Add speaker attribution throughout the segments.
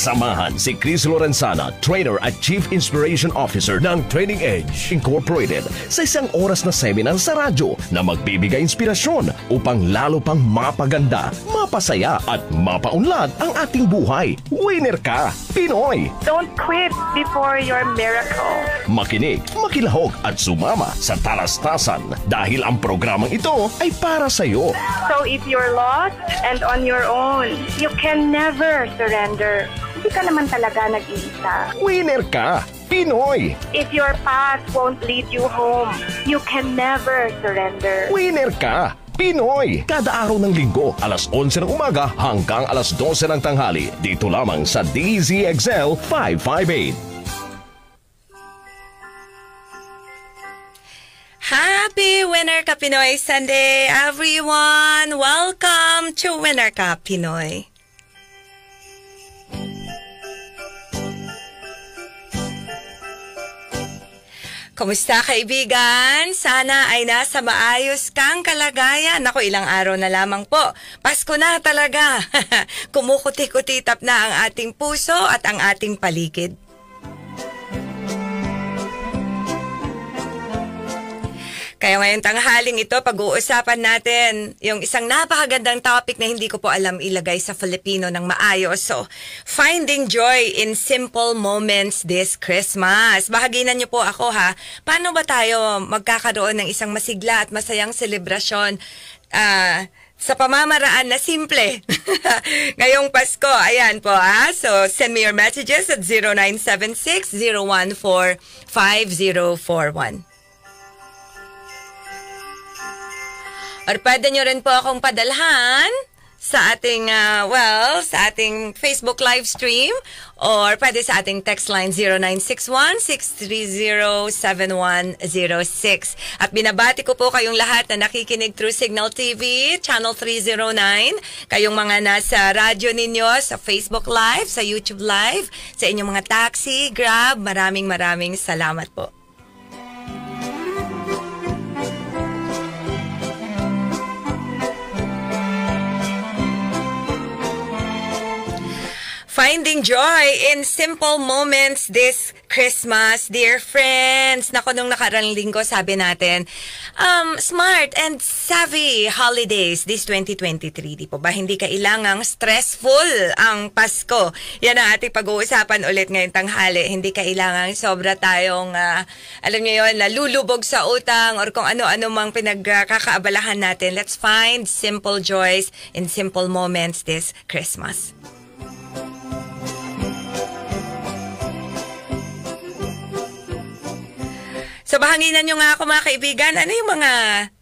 Speaker 1: Samahan si Chris Lorenzana, trainer at Chief Inspiration Officer ng Training Edge Incorporated sa isang oras na seminar sa radyo na magbibigay inspirasyon upang lalo pang mapaganda, mapasaya at mapaunlad ang ating buhay. Winner ka, Pinoy! Don't quit before your miracle. Makinig, makilahok at sumama sa talastasan dahil ang programang ito ay para sa iyo. So if you're lost and on your own, you can never surrender.
Speaker 2: Hindi ka naman talaga nag-iisa.
Speaker 1: Winner ka! Pinoy!
Speaker 2: If your past
Speaker 1: won't lead you home, you can never surrender. Winner ka! Pinoy! Kada araw ng linggo, alas 11 ng umaga hanggang alas 12 ng tanghali. Dito lamang sa DZXL 558.
Speaker 2: Happy Winner Ka Pinoy Sunday, everyone! Welcome to Winner Ka Pinoy! Kumusta kaibigan? Sana ay nasa maayos kang kalagayan. Ako ilang araw na lamang po. Pasko na talaga. Kumukuti-kutitap na ang ating puso at ang ating paligid. Kaya ngayong tanghaling ito, pag-uusapan natin yung isang napakagandang topic na hindi ko po alam ilagay sa Filipino ng maayos. So, finding joy in simple moments this Christmas. Bahaginan niyo po ako ha. Paano ba tayo magkakaroon ng isang masigla at masayang selebrasyon uh, sa pamamaraan na simple. Ngayong Pasko, ayan po ha. So, send me your messages at 0976-014-5041. Or pwede nyo rin po akong padalhan sa ating, uh, well, sa ating Facebook live stream or pwede sa ating text line 0961-630-7106. At binabati ko po kayong lahat na nakikinig through Signal TV, Channel 309, kayong mga nasa radyo ninyo, sa Facebook Live, sa YouTube Live, sa inyong mga taxi, Grab, maraming maraming salamat po. Finding joy in simple moments this Christmas, dear friends. Nako, nung nakarang linggo, sabi natin, um, smart and savvy holidays this 2023. Di po ba? Hindi kailangang stressful ang Pasko. Yan ang ating pag-uusapan ulit ngayong tanghali. Hindi kailangang sobra tayong, uh, alam niyo yon nalulubog sa utang or kung ano-ano mang pinagkakaabalahan natin. Let's find simple joys in simple moments this Christmas. So bahanginan nyo nga ako mga kaibigan, ano yung mga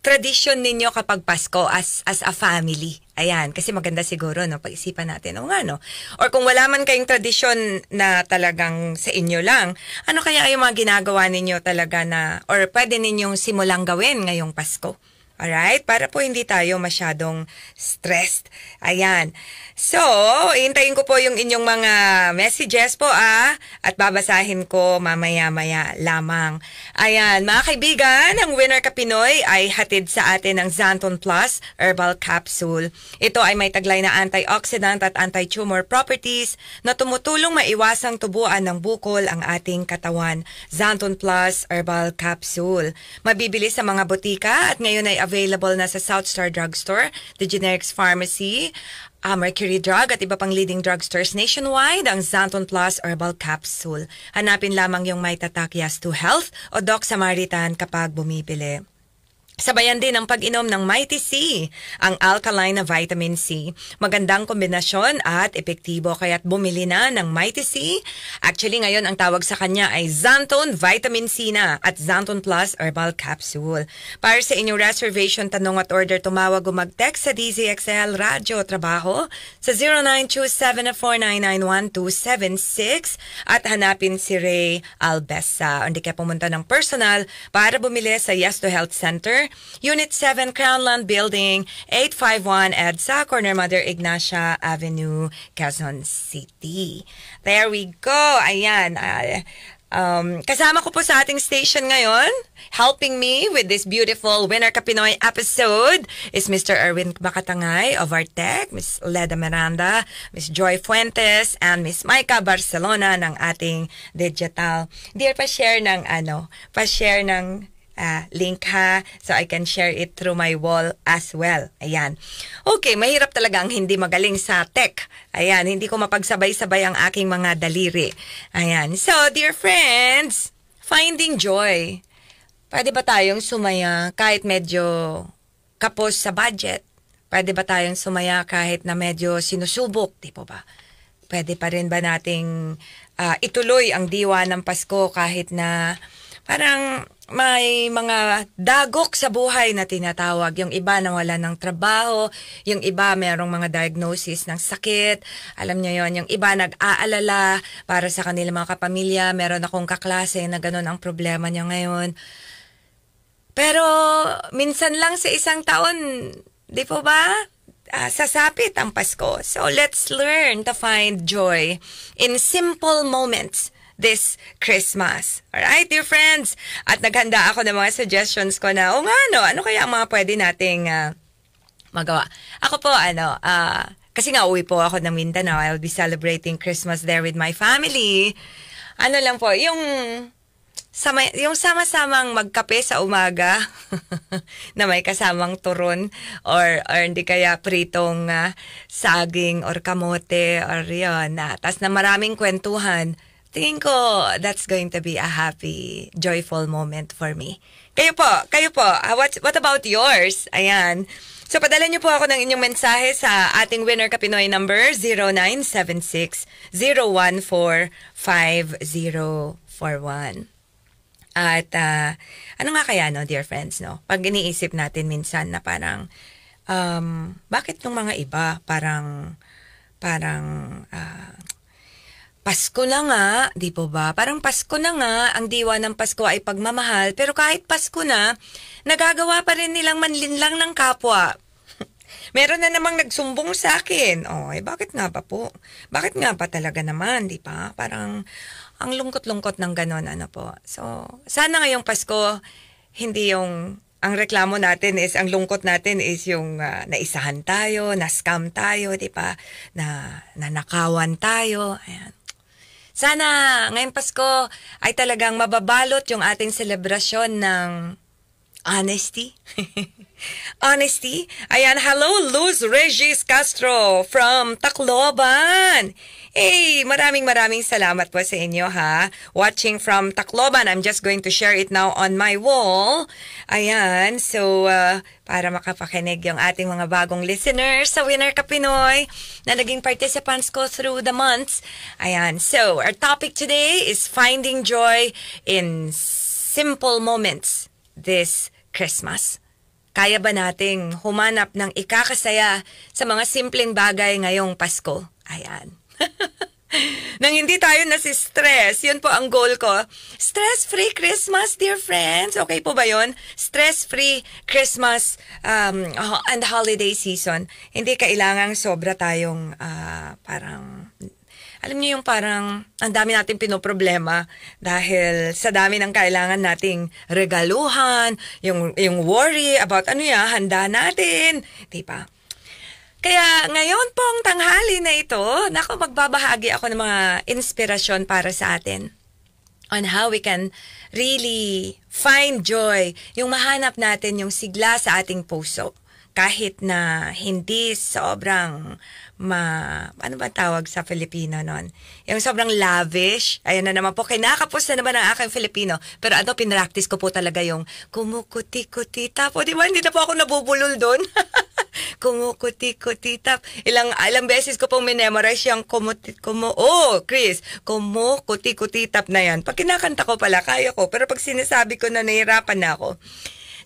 Speaker 2: tradition ninyo kapag Pasko as, as a family? Ayan, kasi maganda siguro, no? Pag-isipan natin, o nga, no? Or kung wala man kayong tradisyon na talagang sa inyo lang, ano kaya yung mga ginagawa ninyo talaga na, or pwede ninyong simulang gawin ngayong Pasko? Alright? Para po hindi tayo masyadong stressed. Ayan. So, hintayin ko po yung inyong mga messages po ah. At babasahin ko mamaya-maya lamang. Ayan, mga kaibigan, ang winner ka Pinoy ay hatid sa atin ng Zanton Plus Herbal Capsule. Ito ay may taglay na antioxidant at anti-tumor properties na tumutulong maiwasang tubuan ng bukol ang ating katawan. Zanton Plus Herbal Capsule. Mabibili sa mga botika at ngayon ay available na sa South Star Drugstore, The Generics Pharmacy, uh, Mercury Drug at iba pang leading drugstores nationwide ang Zanton Plus Herbal Capsule. Hanapin lamang yung may tatakyas to health o Doc Samaritan kapag bumibili, Sabayan din ang pag-inom ng Mighty C, ang alkaline na vitamin C. Magandang kombinasyon at epektibo kaya't bumili na ng Mighty C. Actually ngayon ang tawag sa kanya ay Zanton Vitamin C na at Zanton Plus Herbal Capsule. Para sa inyong reservation, tanong at order, tumawag o mag-text sa DZXL Radyo Trabaho sa 0927 at hanapin si Ray Albesa. Hindi ka pumunta ng personal para bumili sa Yes to Health Center Unit 7, Crownland Building, 851 EDSA, corner Mother Ignacia Avenue, Quezon City. There we go. Ayan. Uh, Um, kasama ko po sa ating station ngayon, helping me with this beautiful Winner Kapinoy episode is Mr. Erwin Bakatangay of Artec, Miss Leda Miranda, Miss Joy Fuentes, and Miss Maika Barcelona ng ating digital. Dear, pa-share ng ano, pa-share ng uh, link ha so I can share it through my wall as well. Ayan. Okay, mahirap talaga ang hindi magaling sa tech. Ayan, hindi ko mapagsabay-sabay ang aking mga daliri. Ayan. So, dear friends, finding joy. Pwede ba tayong sumaya kahit medyo kapos sa budget? Pwede ba tayong sumaya kahit na medyo sinusubok, di po ba? Pwede pa rin ba nating uh, ituloy ang diwa ng Pasko kahit na Parang may mga dagok sa buhay na tinatawag. Yung iba na wala ng trabaho, yung iba merong mga diagnosis ng sakit. Alam niyo yon yung iba nag-aalala para sa kanila mga kapamilya. Meron akong kaklase na ganun ang problema niya ngayon. Pero minsan lang sa isang taon, di po ba? Uh, sasapit ang Pasko. So let's learn to find joy in simple moments this Christmas. Alright, dear friends? At naghanda ako ng mga suggestions ko na, o oh, nga, no, ano kaya ang mga pwede nating uh, magawa? Ako po, ano, uh, kasi nga uwi po ako ng Mindanao. I'll be celebrating Christmas there with my family. Ano lang po, yung sama, yung sama-samang magkape sa umaga na may kasamang turon or, or hindi kaya pritong uh, saging or kamote or yun. Uh, Tapos na maraming kwentuhan tingin ko that's going to be a happy, joyful moment for me. Kayo po, kayo po, uh, what, what about yours? Ayan. So, padala niyo po ako ng inyong mensahe sa ating winner kapinoy number 0976 At uh, ano nga kaya, no, dear friends, no? Pag iniisip natin minsan na parang, um, bakit nung mga iba parang, parang, uh, Pasko na nga, di po ba? Parang Pasko na nga, ang diwa ng Pasko ay pagmamahal, pero kahit Pasko na, nagagawa pa rin nilang manlinlang ng kapwa. Meron na namang nagsumbong sa akin. Oh, eh bakit nga ba po? Bakit nga pa talaga naman, di ba? Parang ang lungkot-lungkot ng ganon, ano po. So, sana ngayong Pasko, hindi yung ang reklamo natin is, ang lungkot natin is yung uh, naisahan tayo, na-scam tayo, di ba? Na nanakawan tayo. Ayan. Sana ngayong Pasko ay talagang mababalot yung ating selebrasyon ng Honesty? Honesty? Ayan, hello Luz Regis Castro from Tacloban. Hey, maraming maraming salamat po sa inyo ha. Watching from Tacloban, I'm just going to share it now on my wall. Ayan, so uh, para makapakinig yung ating mga bagong listeners sa Winner Kapinoy na naging participants ko through the months. Ayan, so our topic today is finding joy in simple moments this Christmas? Kaya ba nating humanap ng ikakasaya sa mga simpleng bagay ngayong Pasko? Ayan. Nang hindi tayo nasi-stress, yun po ang goal ko. Stress-free Christmas, dear friends. Okay po ba yun? Stress-free Christmas um, and holiday season. Hindi kailangang sobra tayong uh, parang alam niyo yung parang ang dami natin pinoproblema dahil sa dami ng kailangan nating regaluhan, yung, yung worry about ano yan, handa natin, di ba? Kaya ngayon pong tanghali na ito, nako magbabahagi ako ng mga inspirasyon para sa atin on how we can really find joy, yung mahanap natin yung sigla sa ating puso kahit na hindi sobrang ma, ano ba tawag sa Filipino noon? Yung sobrang lavish. Ayun na naman po, kinakapos na naman ang aking Filipino. Pero ano, pinractice ko po talaga yung kumukuti-kuti tap. O di ba, hindi na po ako nabubulol doon. kumukuti-kuti tap. Ilang, ilang beses ko pong minemorize yung kumuti, kumu, oh, Chris, kumukuti-kuti tap na yan. Pag kinakanta ko pala, kaya ko. Pero pag sinasabi ko na nahirapan na ako,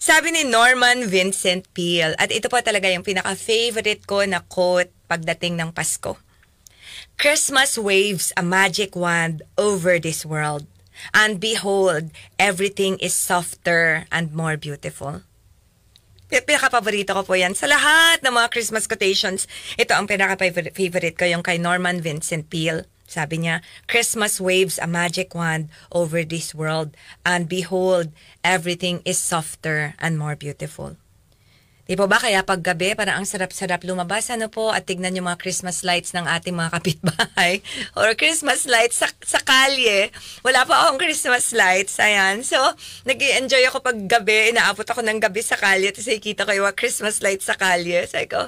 Speaker 2: sabi ni Norman Vincent Peale, at ito pa talaga yung pinaka-favorite ko na quote pagdating ng Pasko. Christmas waves a magic wand over this world, and behold, everything is softer and more beautiful. Pinaka-paborito ko po yan. Sa lahat ng mga Christmas quotations, ito ang pinaka-favorite ko, yung kay Norman Vincent Peale. Sabi niya, Christmas waves a magic wand over this world, and behold, everything is softer and more beautiful. Di po ba? Kaya paggabi, parang ang sarap-sarap lumabas. Ano po? At tignan yung mga Christmas lights ng ating mga kapitbahay. Or Christmas lights sa, sa kalye. Wala pa akong Christmas lights. Ayan. So, nag enjoy ako pag gabi. Inaabot ako ng gabi sa kalye. Tapos nakikita ko yung Christmas lights sa kalye. Sabi ko,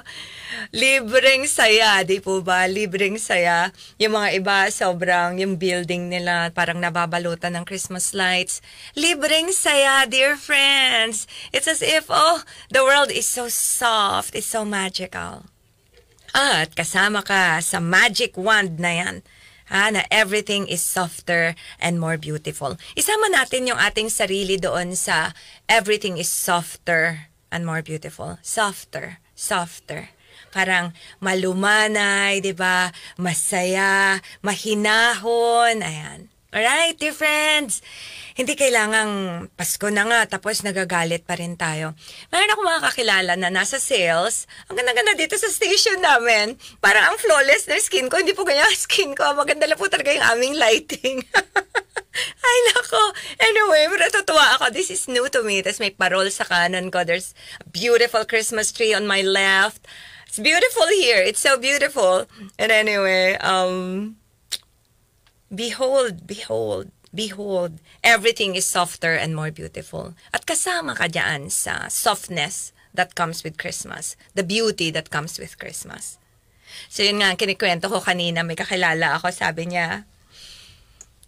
Speaker 2: libreng saya. Di po ba? Libreng saya. Yung mga iba, sobrang yung building nila, parang nababalutan ng Christmas lights. Libreng saya, dear friends. It's as if, oh, the world is is so soft, it's so magical. At kasama ka sa magic wand na yan. Ha, na everything is softer and more beautiful. Isama natin yung ating sarili doon sa everything is softer and more beautiful. Softer, softer. Parang malumanay, 'di ba? Masaya, mahinahon, ayan. Alright, dear friends! Hindi kailangang Pasko na nga tapos nagagalit pa rin tayo. Mayroon akong mga kakilala na nasa sales. Ang ganda-ganda dito sa station namin. Parang ang flawless na skin ko. Hindi po ganyan ang skin ko. Maganda lang po talaga yung aming lighting. Ay, nako. Anyway, natutuwa ako. This is new to me. Tapos may parol sa kanan ko. There's a beautiful Christmas tree on my left. It's beautiful here. It's so beautiful. And anyway, um, Behold, behold, behold, everything is softer and more beautiful. At kasama ka dyan sa softness that comes with Christmas, the beauty that comes with Christmas. So yun nga, kinikwento ko kanina, may kakilala ako, sabi niya,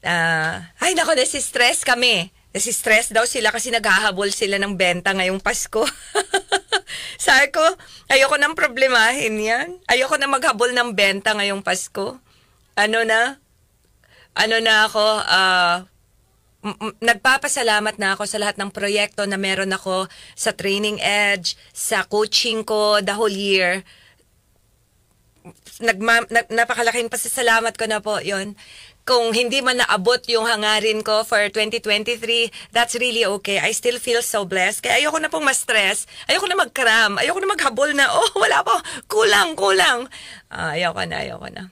Speaker 2: uh, ay nako, nasi-stress kami. Nasi-stress daw sila kasi naghahabol sila ng benta ngayong Pasko. Sabi ko, ayoko nang problemahin yan. Ayoko na maghabol ng benta ngayong Pasko. Ano na, ano na ako, uh, nagpapasalamat na ako sa lahat ng proyekto na meron ako sa Training Edge, sa coaching ko the whole year. Nagma- na- napakalaking pasasalamat ko na po yon kung hindi man naabot yung hangarin ko for 2023, that's really okay. I still feel so blessed. Kaya ayoko na pong ma-stress. Ayoko na mag-cram. Ayoko na maghabol na, oh, wala po, kulang, kulang. Uh, ayoko na, ayoko na.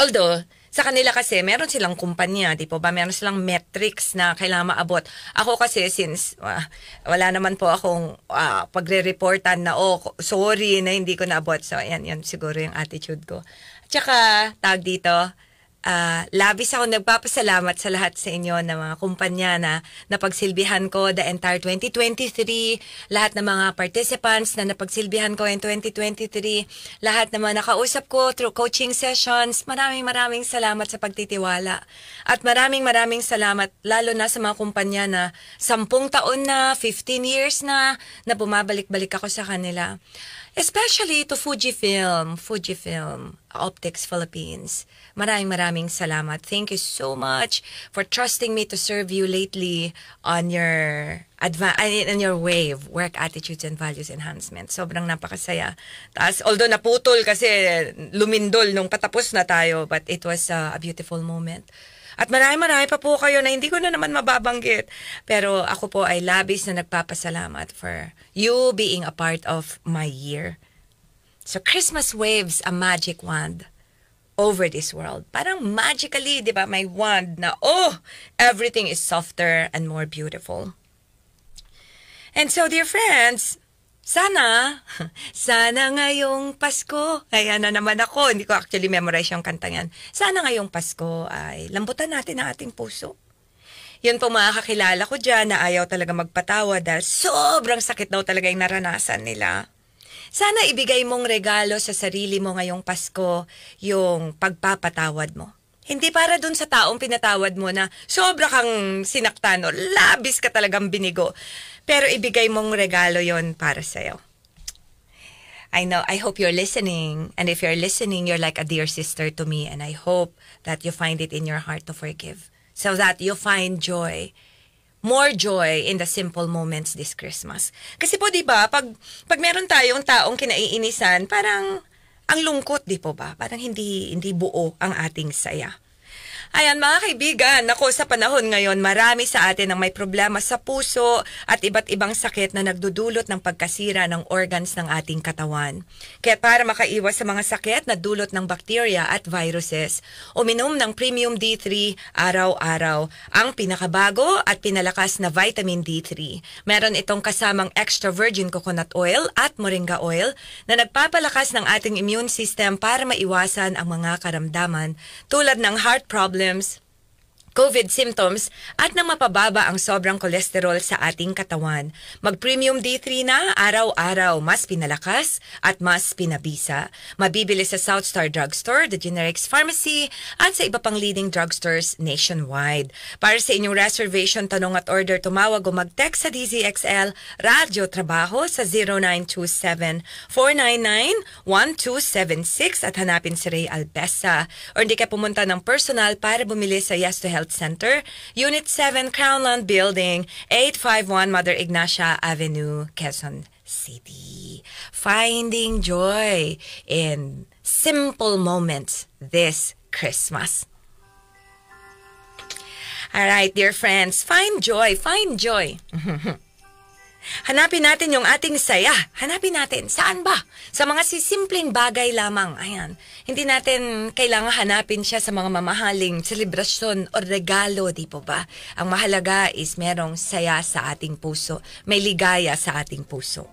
Speaker 2: Although, sa kanila kasi, meron silang kumpanya, di po ba? Meron silang metrics na kailangan maabot. Ako kasi, since uh, wala naman po akong uh, pagre-reportan na, oh, sorry na hindi ko naabot. So, ayan, yan siguro yung attitude ko. Tsaka, tag dito, Uh, labis ako nagpapasalamat sa lahat sa inyo na mga kumpanya na napagsilbihan ko the entire 2023, lahat ng mga participants na napagsilbihan ko in 2023, lahat ng mga nakausap ko through coaching sessions. Maraming maraming salamat sa pagtitiwala. At maraming maraming salamat lalo na sa mga kumpanya na 10 taon na, 15 years na, na bumabalik-balik ako sa kanila. Especially to Fujifilm, Fujifilm, Optics Philippines. Maraming maraming salamat. Thank you so much for trusting me to serve you lately on your adva- on your wave, work attitudes and values enhancement. Sobrang napakasaya. Taas, although naputol kasi lumindol nung patapos na tayo, but it was uh, a beautiful moment. At marami-marami pa po kayo na hindi ko na naman mababanggit. Pero ako po ay labis na nagpapasalamat for you being a part of my year. So Christmas waves a magic wand over this world. Parang magically, di ba, may wand na, oh, everything is softer and more beautiful. And so, dear friends, sana, sana ngayong Pasko, ayan na naman ako, hindi ko actually memorize yung kanta yan. Sana ngayong Pasko ay lambutan natin ang ating puso. Yun po mga kakilala ko dyan na ayaw talaga magpatawa dahil sobrang sakit daw talaga yung naranasan nila. Sana ibigay mong regalo sa sarili mo ngayong Pasko yung pagpapatawad mo. Hindi para dun sa taong pinatawad mo na sobra kang sinaktan labis ka talagang binigo. Pero ibigay mong regalo yon para sa'yo. I know, I hope you're listening. And if you're listening, you're like a dear sister to me. And I hope that you find it in your heart to forgive so that you find joy more joy in the simple moments this Christmas. Kasi po 'di ba, pag pag meron tayong taong kinaiinisan, parang ang lungkot, 'di po ba? Parang hindi hindi buo ang ating saya. Ayan mga kaibigan, nako sa panahon ngayon, marami sa atin ang may problema sa puso at iba't ibang sakit na nagdudulot ng pagkasira ng organs ng ating katawan. Kaya para makaiwas sa mga sakit na dulot ng bakterya at viruses, uminom ng Premium D3 araw-araw, ang pinakabago at pinalakas na vitamin D3. Meron itong kasamang extra virgin coconut oil at moringa oil na nagpapalakas ng ating immune system para maiwasan ang mga karamdaman tulad ng heart problems problems COVID symptoms at nang mapababa ang sobrang kolesterol sa ating katawan. Mag-premium D3 na araw-araw mas pinalakas at mas pinabisa. Mabibili sa South Star Drugstore, The Generics Pharmacy at sa iba pang leading drugstores nationwide. Para sa inyong reservation, tanong at order, tumawag o mag-text sa DZXL Radyo Trabaho sa 0927-499-1276 at hanapin si Ray Albesa. O hindi ka pumunta ng personal para bumili sa Yes to Health Health Center, Unit 7, Crownland Building, 851 Mother Ignacia Avenue, Quezon City. Finding joy in simple moments this Christmas. All right, dear friends, find joy, find joy. Hanapin natin yung ating saya. Hanapin natin. Saan ba? Sa mga sisimpleng bagay lamang. Ayan. Hindi natin kailangan hanapin siya sa mga mamahaling celebration o regalo, di po ba? Ang mahalaga is merong saya sa ating puso. May ligaya sa ating puso.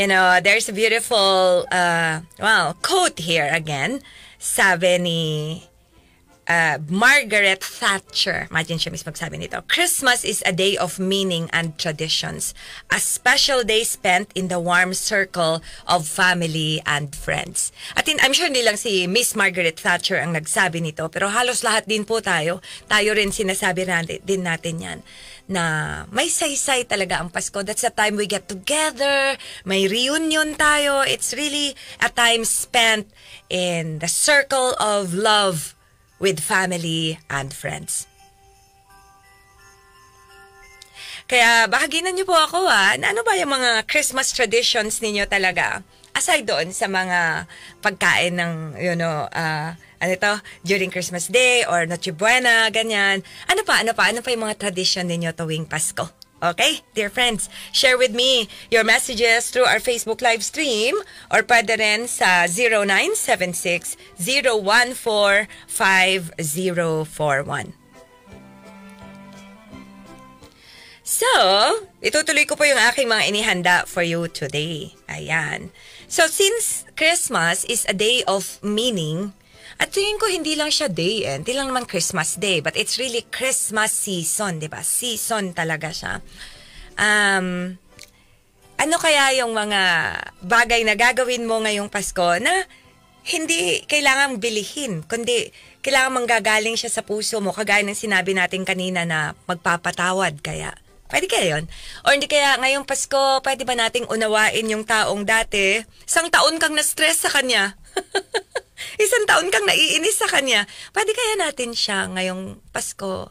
Speaker 2: You know, there's a beautiful, uh, well, quote here again. Sabi ni uh, Margaret Thatcher. Imagine siya mismo magsabi nito. Christmas is a day of meaning and traditions. A special day spent in the warm circle of family and friends. At in, I'm sure hindi lang si Miss Margaret Thatcher ang nagsabi nito, pero halos lahat din po tayo, tayo rin sinasabi natin, din natin yan na may saysay talaga ang Pasko. That's the time we get together, may reunion tayo. It's really a time spent in the circle of love with family and friends. Kaya bahaginan niyo po ako ha, na ano ba yung mga Christmas traditions ninyo talaga? Aside doon sa mga pagkain ng, you know, uh, ano to, during Christmas Day or Noche Buena, ganyan. Ano pa, ano pa, ano pa yung mga tradition ninyo tuwing Pasko? Okay, dear friends, share with me your messages through our Facebook live stream or pwede rin sa 0976-014-5041. So, itutuloy ko po yung aking mga inihanda for you today. Ayan. So, since Christmas is a day of meaning, at tingin ko hindi lang siya day end, eh. hindi lang naman Christmas Day, but it's really Christmas season, 'di ba? Season talaga siya. Um, ano kaya yung mga bagay na gagawin mo ngayong Pasko na hindi kailangang bilihin, kundi kailangan manggagaling siya sa puso mo, kagaya ng sinabi natin kanina na magpapatawad kaya. Pwede kaya yun? Or hindi kaya ngayong Pasko, pwede ba nating unawain yung taong dati? Sang taon kang na-stress sa kanya? isang taon kang naiinis sa kanya. Pwede kaya natin siya ngayong Pasko uh,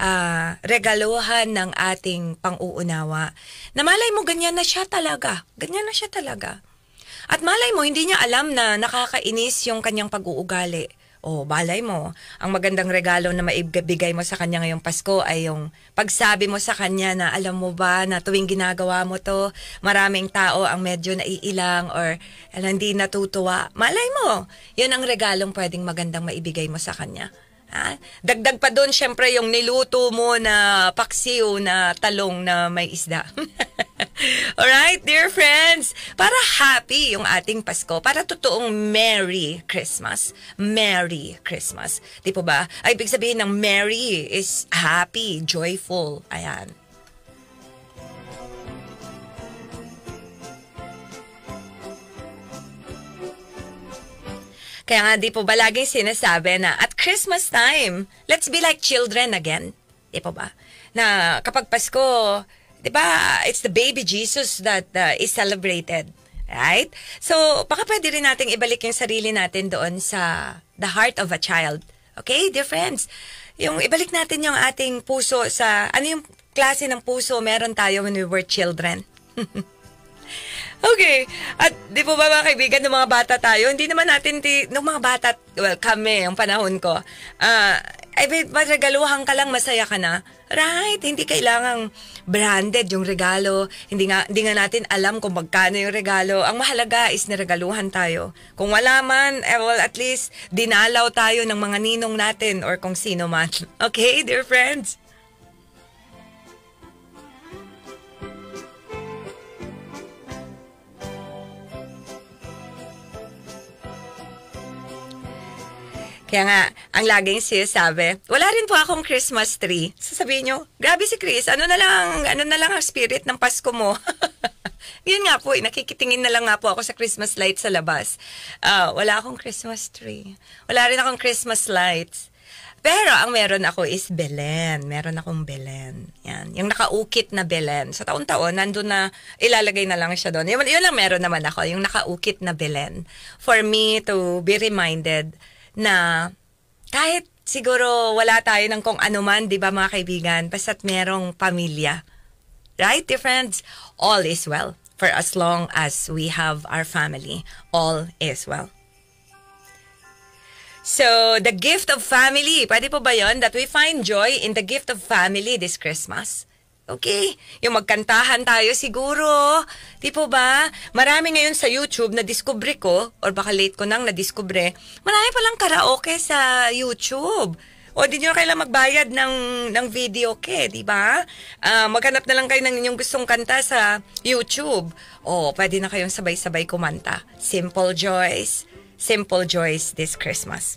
Speaker 2: ah, regalohan ng ating pang-uunawa. Na malay mo, ganyan na siya talaga. Ganyan na siya talaga. At malay mo, hindi niya alam na nakakainis yung kanyang pag-uugali oh, balay mo, ang magandang regalo na maibigay mo sa kanya ngayong Pasko ay yung pagsabi mo sa kanya na alam mo ba na tuwing ginagawa mo to, maraming tao ang medyo naiilang or hindi natutuwa. Malay mo, yun ang regalong pwedeng magandang maibigay mo sa kanya. Ha? Dagdag pa doon syempre yung niluto mo na paksiw na talong na may isda. All right, dear friends, para happy yung ating Pasko, para totoong Merry Christmas. Merry Christmas. Di po ba? Ay, ibig sabihin ng Merry is happy, joyful. Ayan. Kaya nga di po ba laging sinasabi na at Christmas time, let's be like children again. Di po ba? Na kapag Pasko, di ba, it's the baby Jesus that uh, is celebrated. Right? So, baka pwede rin nating ibalik yung sarili natin doon sa the heart of a child. Okay, dear friends? Yung ibalik natin yung ating puso sa, ano yung klase ng puso meron tayo when we were children. Okay. At di po ba mga kaibigan, ng mga bata tayo, hindi naman natin, ti, nung mga bata, well, kami, ang panahon ko, ah, eh, ay, magregaluhan ka lang, masaya ka na. Right, hindi kailangang branded yung regalo. Hindi nga, hindi nga natin alam kung magkano yung regalo. Ang mahalaga is niregaluhan tayo. Kung wala man, eh, well, at least dinalaw tayo ng mga ninong natin or kung sino man. Okay, dear friends? Kaya nga, ang laging sinasabi, wala rin po akong Christmas tree. Sasabihin nyo, grabe si Chris, ano na lang, ano na lang ang spirit ng Pasko mo. Yun nga po, eh, nakikitingin na lang nga po ako sa Christmas lights sa labas. Uh, wala akong Christmas tree. Wala rin akong Christmas lights. Pero ang meron ako is Belen. Meron akong Belen. Yan. Yung nakaukit na Belen. Sa so, taon-taon, nandun na, ilalagay na lang siya doon. Yun, yun lang meron naman ako, yung nakaukit na Belen. For me to be reminded na kahit siguro wala tayo ng kung ano man, di ba mga kaibigan, basta't merong pamilya. Right, dear friends? All is well for as long as we have our family. All is well. So, the gift of family. Pwede po ba yon That we find joy in the gift of family this Christmas? Okay, yung magkantahan tayo siguro. Di po ba? Marami ngayon sa YouTube na discovery ko, or baka late ko nang na-discovery, marami palang karaoke sa YouTube. O di nyo kailangan magbayad ng, ng video ke, di ba? Uh, maghanap na lang kayo ng inyong gustong kanta sa YouTube. O, pwede na kayong sabay-sabay kumanta. Simple Joys. Simple Joys this Christmas.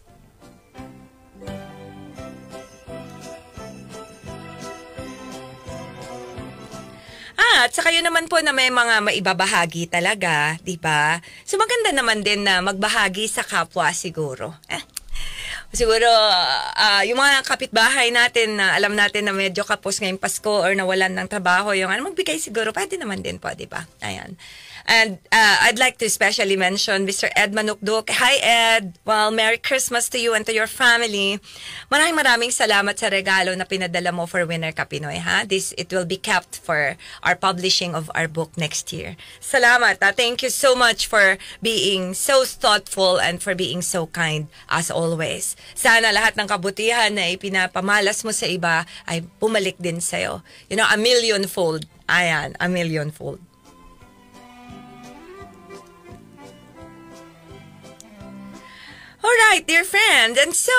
Speaker 2: At sa kayo naman po na may mga maibabahagi talaga, di ba? So maganda naman din na magbahagi sa kapwa siguro. Eh. Siguro, uh, yung mga kapitbahay natin na alam natin na medyo kapos ngayong Pasko or nawalan ng trabaho, yung ano, magbigay siguro, pwede naman din po, di ba? Ayan. And uh, I'd like to especially mention Mr. Ed Manukduk. Hi, Ed. Well, Merry Christmas to you and to your family. Maraming maraming salamat sa regalo na pinadala mo for Winner Kapinoy, ha? This, it will be kept for our publishing of our book next year. Salamat. Ha? Thank you so much for being so thoughtful and for being so kind as always. Sana lahat ng kabutihan na ipinapamalas mo sa iba ay pumalik din sa'yo. You know, a million fold. Ayan, a million fold. All right, dear friend. And so,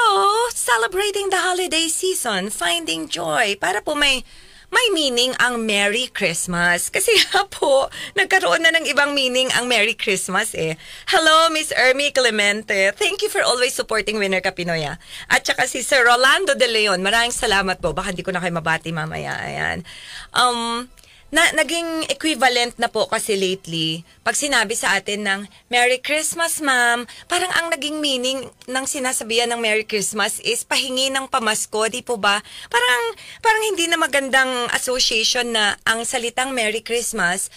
Speaker 2: celebrating the holiday season, finding joy, para po may may meaning ang Merry Christmas. Kasi nga po, nagkaroon na ng ibang meaning ang Merry Christmas eh. Hello, Miss Ermi Clemente. Thank you for always supporting Winner Kapinoya. Ah. At saka si Sir Rolando De Leon. Maraming salamat po. Baka hindi ko na kayo mabati mamaya. Ayan. Um, na, naging equivalent na po kasi lately, pag sinabi sa atin ng Merry Christmas, ma'am, parang ang naging meaning ng sinasabihan ng Merry Christmas is pahingi ng pamasko, di po ba? Parang, parang hindi na magandang association na ang salitang Merry Christmas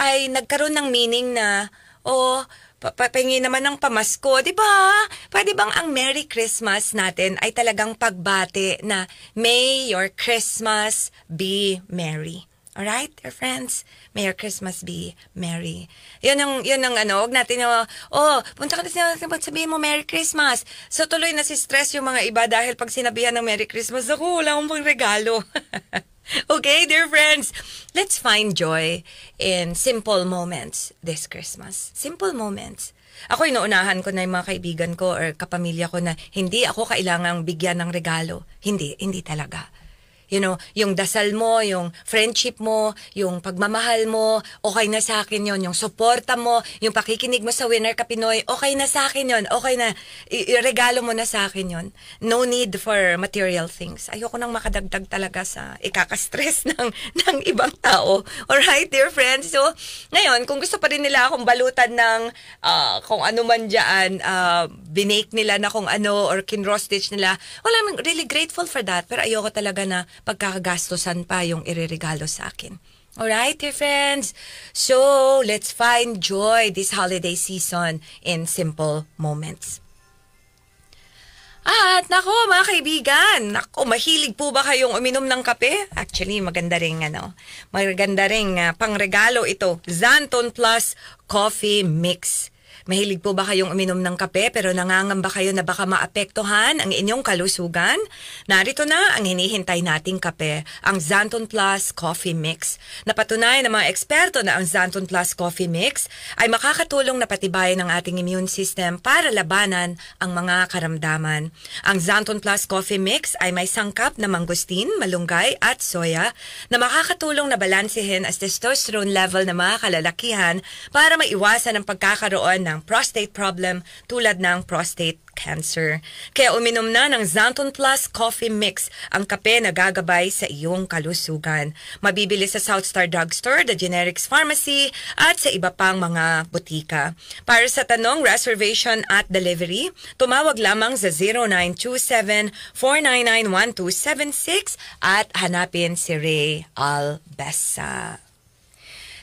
Speaker 2: ay nagkaroon ng meaning na, oh, papahingi naman ng pamasko, di ba? Pwede bang ang Merry Christmas natin ay talagang pagbate na May your Christmas be merry? Alright, dear friends, may your Christmas be merry. Yan ang, yan ang ano, huwag natin oh, punta ka na sa ba't sabihin mo Merry Christmas? So tuloy na si stress yung mga iba dahil pag sinabihan ng Merry Christmas, ako, wala akong pang regalo. okay, dear friends, let's find joy in simple moments this Christmas. Simple moments. Ako, inuunahan ko na yung mga kaibigan ko or kapamilya ko na hindi ako kailangang bigyan ng regalo. Hindi, hindi talaga You know, yung dasal mo, yung friendship mo, yung pagmamahal mo, okay na sa akin yon Yung suporta mo, yung pakikinig mo sa Winner ka Pinoy, okay na sa akin yon Okay na, I- regalo mo na sa akin yon No need for material things. Ayoko nang makadagdag talaga sa ikakastress ng, ng ibang tao. Alright, dear friends? So, ngayon, kung gusto pa rin nila akong balutan ng uh, kung ano man dyan, uh, binake nila na kung ano or kinrostitch nila, well, I'm really grateful for that. Pero ayoko talaga na pagkakagastosan pa yung ireregalo sa akin. Alright, dear friends? So, let's find joy this holiday season in simple moments. At nako mga kaibigan, nako mahilig po ba kayong uminom ng kape? Actually, maganda rin ano, maganda rin uh, pangregalo ito, Zanton Plus Coffee Mix. Mahilig po ba kayong uminom ng kape pero nangangamba kayo na baka maapektuhan ang inyong kalusugan? Narito na ang hinihintay nating kape, ang Zanton Plus Coffee Mix. Napatunayan ng mga eksperto na ang Zanton Plus Coffee Mix ay makakatulong na patibayan ang ating immune system para labanan ang mga karamdaman. Ang Zanton Plus Coffee Mix ay may sangkap na mangustin, malunggay at soya na makakatulong na balansehin ang testosterone level ng mga kalalakihan para maiwasan ang pagkakaroon ng prostate problem tulad ng prostate cancer. Kaya uminom na ng Zanton Plus Coffee Mix, ang kape na gagabay sa iyong kalusugan. Mabibili sa South Star Drugstore, The Generics Pharmacy, at sa iba pang mga butika. Para sa tanong, reservation at delivery, tumawag lamang sa 0927-499-1276 at hanapin si Ray Albesa.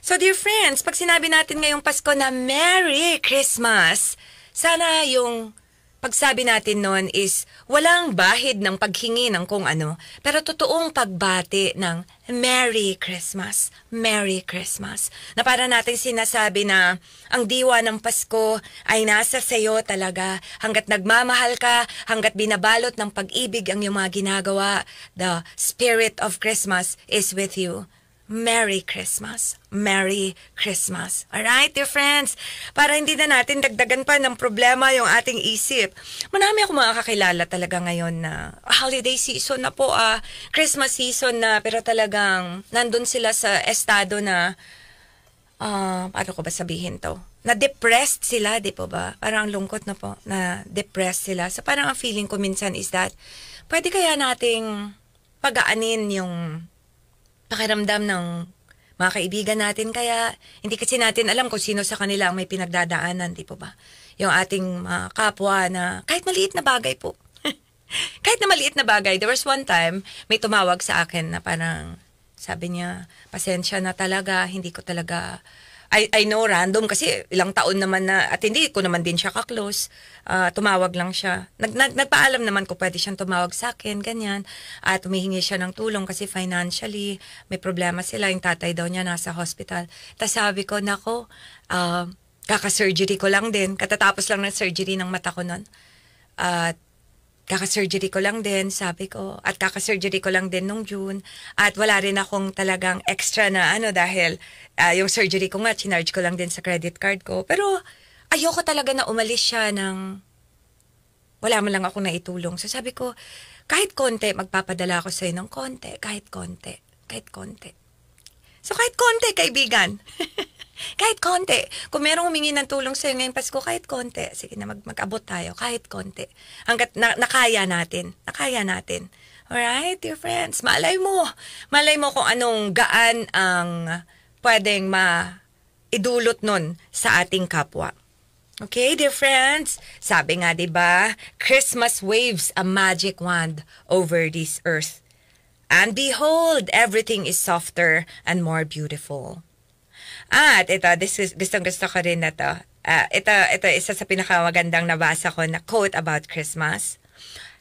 Speaker 2: So dear friends, pag sinabi natin ngayong Pasko na Merry Christmas, sana yung pagsabi natin noon is walang bahid ng paghingi ng kung ano, pero totoong pagbati ng Merry Christmas, Merry Christmas. Na para natin sinasabi na ang diwa ng Pasko ay nasa sayo talaga. Hanggat nagmamahal ka, hanggat binabalot ng pag-ibig ang iyong mga ginagawa, the spirit of Christmas is with you. Merry Christmas. Merry Christmas. Alright, dear friends? Para hindi na natin dagdagan pa ng problema yung ating isip. Manami ako mga kakilala talaga ngayon na holiday season na po, ah, Christmas season na, pero talagang nandun sila sa estado na, ah, ano ko ba sabihin to? Na-depressed sila, di po ba? Parang lungkot na po, na-depressed sila. So parang ang feeling ko minsan is that, pwede kaya nating pagaanin yung pakiramdam ng mga kaibigan natin. Kaya hindi kasi natin alam kung sino sa kanila ang may pinagdadaanan, di po ba? Yung ating mga kapwa na kahit maliit na bagay po. kahit na maliit na bagay. There was one time, may tumawag sa akin na parang sabi niya, pasensya na talaga, hindi ko talaga I, I know random kasi ilang taon naman na at hindi ko naman din siya ka-close. Uh, ah, tumawag lang siya. Nag, nag, nagpaalam naman ko pwede siyang tumawag sa akin, ganyan. At humihingi siya ng tulong kasi financially may problema sila. Yung tatay daw niya nasa hospital. Tapos sabi ko, nako, uh, kaka-surgery ko lang din. Katatapos lang ng surgery ng mata ko nun. At uh, kaka-surgery ko lang din, sabi ko. At kaka-surgery ko lang din nung June. At wala rin akong talagang extra na ano dahil uh, yung surgery ko nga, chinarge ko lang din sa credit card ko. Pero ayoko talaga na umalis siya ng wala man lang ako naitulong. So sabi ko, kahit konti, magpapadala ako sa'yo ng konti, kahit konti, kahit konti. So kahit konti, kaibigan. Kahit konti. Kung merong humingi ng tulong sa'yo ngayong Pasko, kahit konti. Sige na, mag- mag-abot tayo. Kahit konti. Hanggat na- nakaya natin. Nakaya natin. Alright, dear friends? Malay mo. Malay mo kung anong gaan ang pwedeng ma idulot nun sa ating kapwa. Okay, dear friends, sabi nga 'di ba, Christmas waves a magic wand over this earth. And behold, everything is softer and more beautiful. At ito, this is, gustong gusto ko rin na to. Uh, ito, ito isa sa pinakamagandang nabasa ko na quote about Christmas.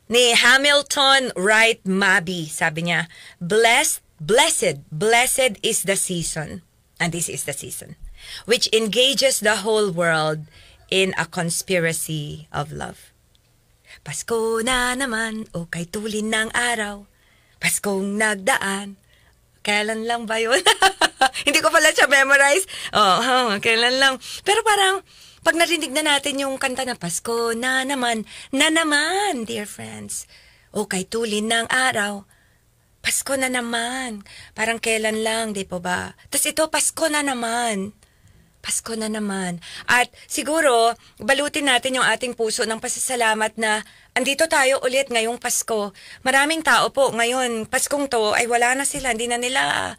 Speaker 2: Ni Hamilton Wright Mabi, sabi niya, Blessed, blessed, blessed is the season. And this is the season. Which engages the whole world in a conspiracy of love. Pasko na naman, o kay tulin ng araw, Paskong nagdaan, kailan lang ba yun? Hindi ko pala siya memorize. Oh, oh, kailan lang. Pero parang, pag narinig na natin yung kanta na Pasko, na naman, na naman, dear friends. O kay tulin ng araw, Pasko na naman. Parang kailan lang, di po ba? Tapos ito, Pasko na naman. Pasko na naman. At siguro, balutin natin yung ating puso ng pasasalamat na andito tayo ulit ngayong Pasko. Maraming tao po ngayon, Paskong to, ay wala na sila. Hindi na nila,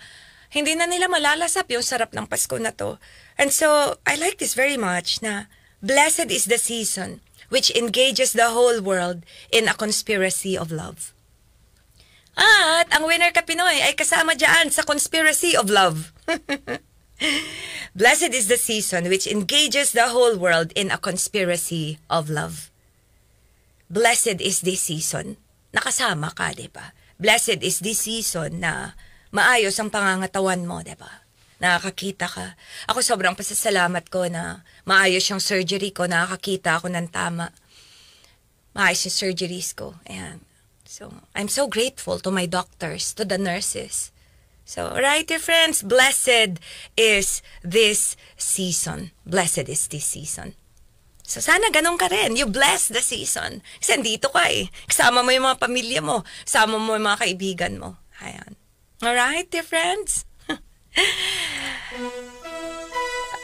Speaker 2: hindi na nila malalasap yung sarap ng Pasko na to. And so, I like this very much na blessed is the season which engages the whole world in a conspiracy of love. At ang winner ka Pinoy ay kasama dyan sa Conspiracy of Love. Blessed is the season which engages the whole world in a conspiracy of love. Blessed is this season. Nakasama ka, di ba? Blessed is this season na maayos ang pangangatawan mo, di ba? Nakakakita ka. Ako sobrang pasasalamat ko na maayos yung surgery ko, nakakakita ako ng tama. Maayos yung surgeries ko. Ayan. So, I'm so grateful to my doctors, to the nurses, So, alright, dear friends, blessed is this season. Blessed is this season. So, sana ganun ka rin. You bless the season. Kasi andito ka eh. Kasama mo yung mga pamilya mo. Kasama mo yung mga kaibigan mo. Ayan. Alright, dear friends?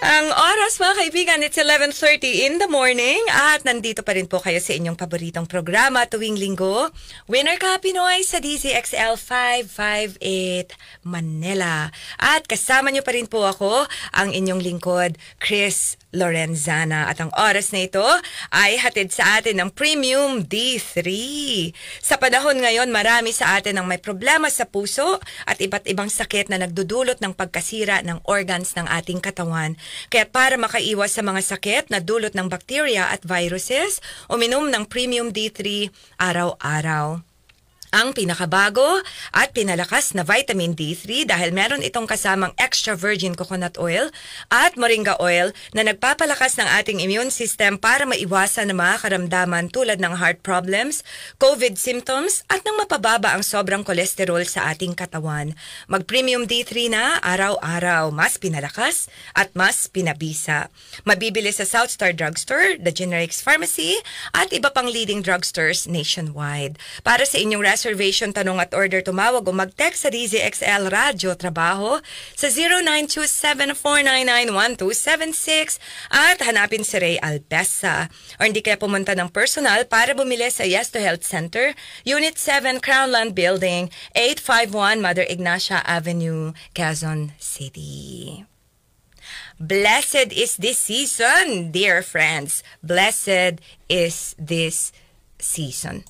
Speaker 2: Ang oras mga kaibigan, it's 11.30 in the morning at nandito pa rin po kayo sa inyong paboritong programa tuwing linggo. Winner ka Pinoy sa DZXL 558 Manila. At kasama niyo pa rin po ako, ang inyong lingkod, Chris Lorenzana. At ang oras na ito ay hatid sa atin ng Premium D3. Sa panahon ngayon, marami sa atin ang may problema sa puso at iba't ibang sakit na nagdudulot ng pagkasira ng organs ng ating katawan. Kaya para makaiwas sa mga sakit na dulot ng bakterya at viruses, uminom ng Premium D3 araw-araw ang pinakabago at pinalakas na vitamin D3 dahil meron itong kasamang extra virgin coconut oil at moringa oil na nagpapalakas ng ating immune system para maiwasan ang mga karamdaman tulad ng heart problems, COVID symptoms at nang mapababa ang sobrang kolesterol sa ating katawan. Mag-premium D3 na araw-araw, mas pinalakas at mas pinabisa. Mabibili sa Southstar Drugstore, The Generics Pharmacy at iba pang leading drugstores nationwide. Para sa inyong rest observation, tanong at order, tumawag o mag-text sa DZXL Radio Trabaho sa 0927-499-1276 at hanapin si Ray Alpesa. Or hindi kaya pumunta ng personal para bumili sa Yes to Health Center, Unit 7, Crownland Building, 851 Mother Ignacia Avenue, Quezon City. Blessed is this season, dear friends. Blessed is this season.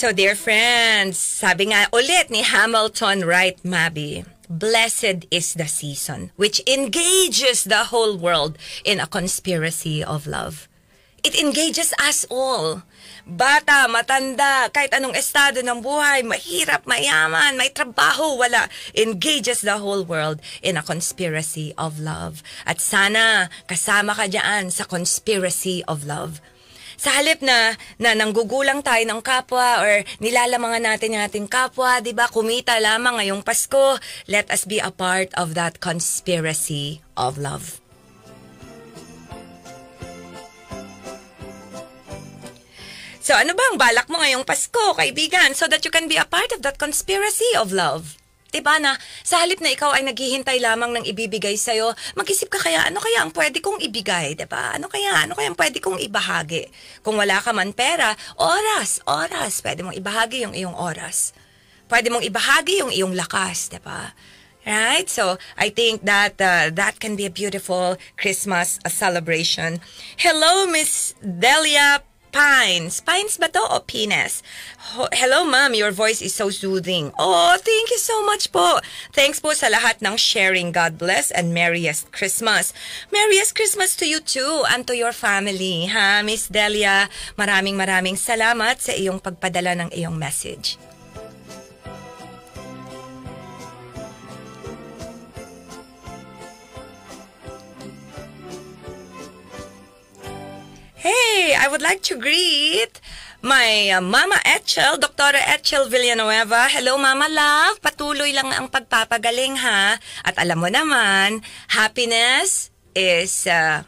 Speaker 2: So dear friends, sabi nga ulit ni Hamilton Wright Mabi, blessed is the season which engages the whole world in a conspiracy of love. It engages us all. Bata, matanda, kahit anong estado ng buhay, mahirap, mayaman, may trabaho, wala. Engages the whole world in a conspiracy of love. At sana kasama ka dyan sa conspiracy of love sa halip na, na nanggugulang tayo ng kapwa or nilalamangan natin yung ating kapwa, di ba? Kumita lamang ngayong Pasko. Let us be a part of that conspiracy of love. So ano ba ang balak mo ngayong Pasko, kaibigan, so that you can be a part of that conspiracy of love? Diba na, sa halip na ikaw ay naghihintay lamang ng ibibigay sa'yo, mag-isip ka kaya ano kaya ang pwede kong ibigay, diba? Ano kaya, ano kaya ang pwede kong ibahagi? Kung wala ka man pera, oras, oras, pwede mong ibahagi yung iyong oras. Pwede mong ibahagi yung iyong lakas, diba? Right? So, I think that uh, that can be a beautiful Christmas uh, celebration. Hello, Miss Delia Pines. Pines ba to o penis? Ho- Hello ma'am, your voice is so soothing. Oh, thank you so much po. Thanks po sa lahat ng sharing. God bless and merriest Christmas. Merriest Christmas to you too and to your family. Ha, Miss Delia, maraming maraming salamat sa iyong pagpadala ng iyong message. Hey, I would like to greet my uh, Mama Etchel, Dr. Etchel Villanueva. Hello, Mama Love. Patuloy lang ang pagpapagaling, ha? At alam mo naman, happiness is uh,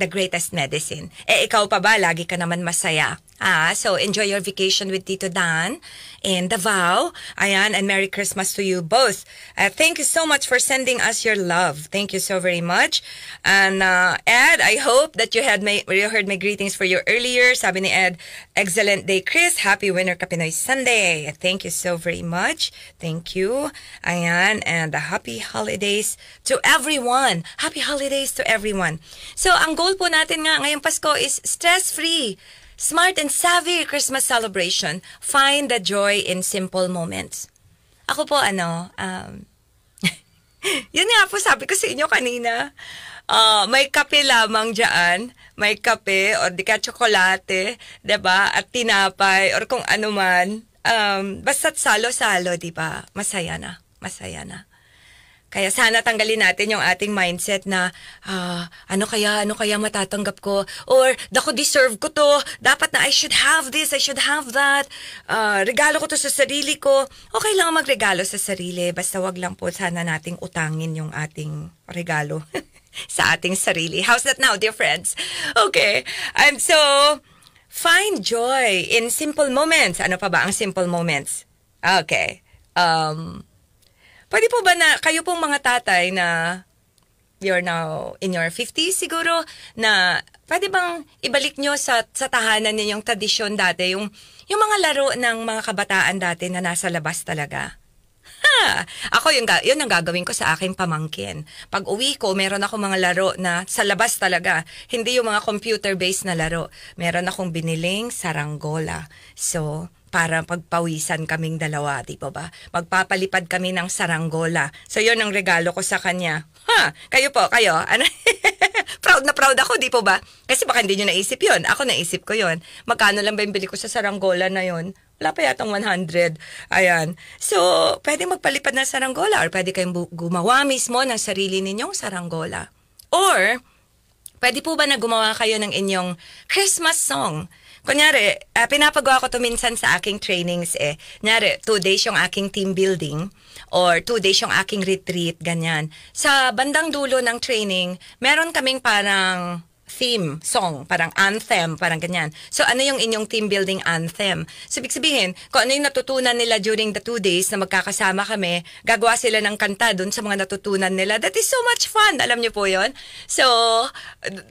Speaker 2: the greatest medicine. Eh, ikaw pa ba? Lagi ka naman masaya. Ah, so enjoy your vacation with Tito Dan and Davao. Ayan, and Merry Christmas to you both. Uh, thank you so much for sending us your love. Thank you so very much. And uh, Ed, I hope that you had my, you heard my greetings for you earlier. Sabi ni Ed, excellent day, Chris. Happy Winter Kapinoy Sunday. Thank you so very much. Thank you. Ayan, and uh, happy holidays to everyone. Happy holidays to everyone. So, ang goal po natin nga ngayong Pasko is stress-free Smart and savvy Christmas celebration. Find the joy in simple moments. Ako po ano, um, yun nga po sabi ko sa inyo kanina. Uh, may kape lamang dyan. May kape or di ka tsokolate, ba diba? At tinapay or kung ano man. Um, basta't salo-salo, di ba? Masaya na. Masaya na. Kaya sana tanggalin natin yung ating mindset na uh, ano kaya, ano kaya matatanggap ko or dako deserve ko to, dapat na I should have this, I should have that, uh, regalo ko to sa sarili ko. Okay lang magregalo sa sarili, basta wag lang po sana nating utangin yung ating regalo sa ating sarili. How's that now, dear friends? Okay, I'm so find joy in simple moments. Ano pa ba ang simple moments? Okay, um... Pwede po ba na kayo pong mga tatay na you're now in your 50s siguro na pwede bang ibalik nyo sa, sa tahanan ninyong tradisyon dati, yung, yung mga laro ng mga kabataan dati na nasa labas talaga? Ha! Ako, yung, yun ang gagawin ko sa aking pamangkin. Pag uwi ko, meron ako mga laro na sa labas talaga. Hindi yung mga computer-based na laro. Meron akong biniling saranggola. So, para pagpawisan kaming dalawa, di ba ba? Magpapalipad kami ng saranggola. So, yon ang regalo ko sa kanya. Ha? Kayo po, kayo. Ano? proud na proud ako, di po ba? Kasi baka hindi nyo naisip yon Ako naisip ko yon Magkano lang ba yung bili ko sa saranggola na yon Wala pa yatang 100. Ayan. So, pwede magpalipad ng saranggola or pwede kayong gumawa mismo ng sarili ninyong saranggola. Or, pwede po ba na gumawa kayo ng inyong Christmas song? Kunyari, uh, pinapagawa ko to minsan sa aking trainings eh. Kunyari, two days yung aking team building or two days yung aking retreat, ganyan. Sa bandang dulo ng training, meron kaming parang theme song, parang anthem, parang ganyan. So ano yung inyong team building anthem? So ibig sabihin, kung ano yung natutunan nila during the two days na magkakasama kami, gagawa sila ng kanta dun sa mga natutunan nila. That is so much fun. Alam niyo po yon So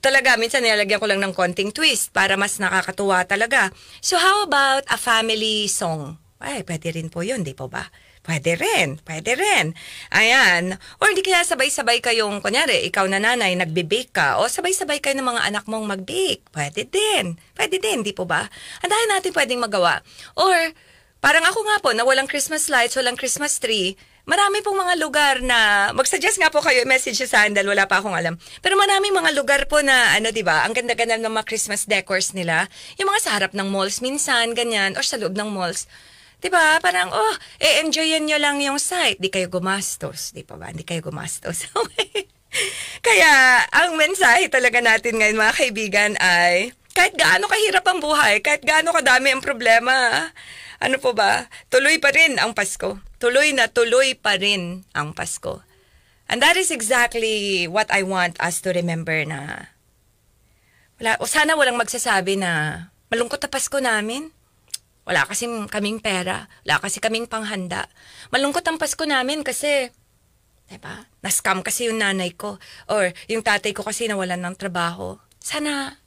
Speaker 2: talaga, minsan nilalagyan ko lang ng konting twist para mas nakakatuwa talaga. So how about a family song? Ay, pwede rin po yun, di po ba? Pwede rin, pwede rin. Ayan. Or hindi kaya sabay-sabay kayong, kunyari, ikaw na nanay, nagbe-bake ka, o sabay-sabay kayo ng mga anak mong mag-bake. Pwede din. Pwede din, di po ba? Ang natin pwedeng magawa. Or, parang ako nga po, na walang Christmas lights, walang Christmas tree, marami pong mga lugar na, mag-suggest nga po kayo, message sa akin dahil wala pa akong alam. Pero marami mga lugar po na, ano di ba ang ganda-ganda ng mga Christmas decors nila. Yung mga sa harap ng malls minsan, ganyan, or sa loob ng malls 'Di ba? Parang, oh, eh, enjoyin nyo lang yung site. Di kayo gumastos. Di pa ba? Di kayo gumastos. Kaya, ang mensahe talaga natin ngayon, mga kaibigan, ay kahit gaano kahirap ang buhay, kahit gaano kadami ang problema, ano po ba, tuloy pa rin ang Pasko. Tuloy na tuloy pa rin ang Pasko. And that is exactly what I want us to remember na wala, o sana walang magsasabi na malungkot na Pasko namin. Wala kasi kaming pera. Wala kasi kaming panghanda. Malungkot ang Pasko namin kasi, di ba? Nascam kasi yung nanay ko. Or yung tatay ko kasi nawalan ng trabaho. Sana,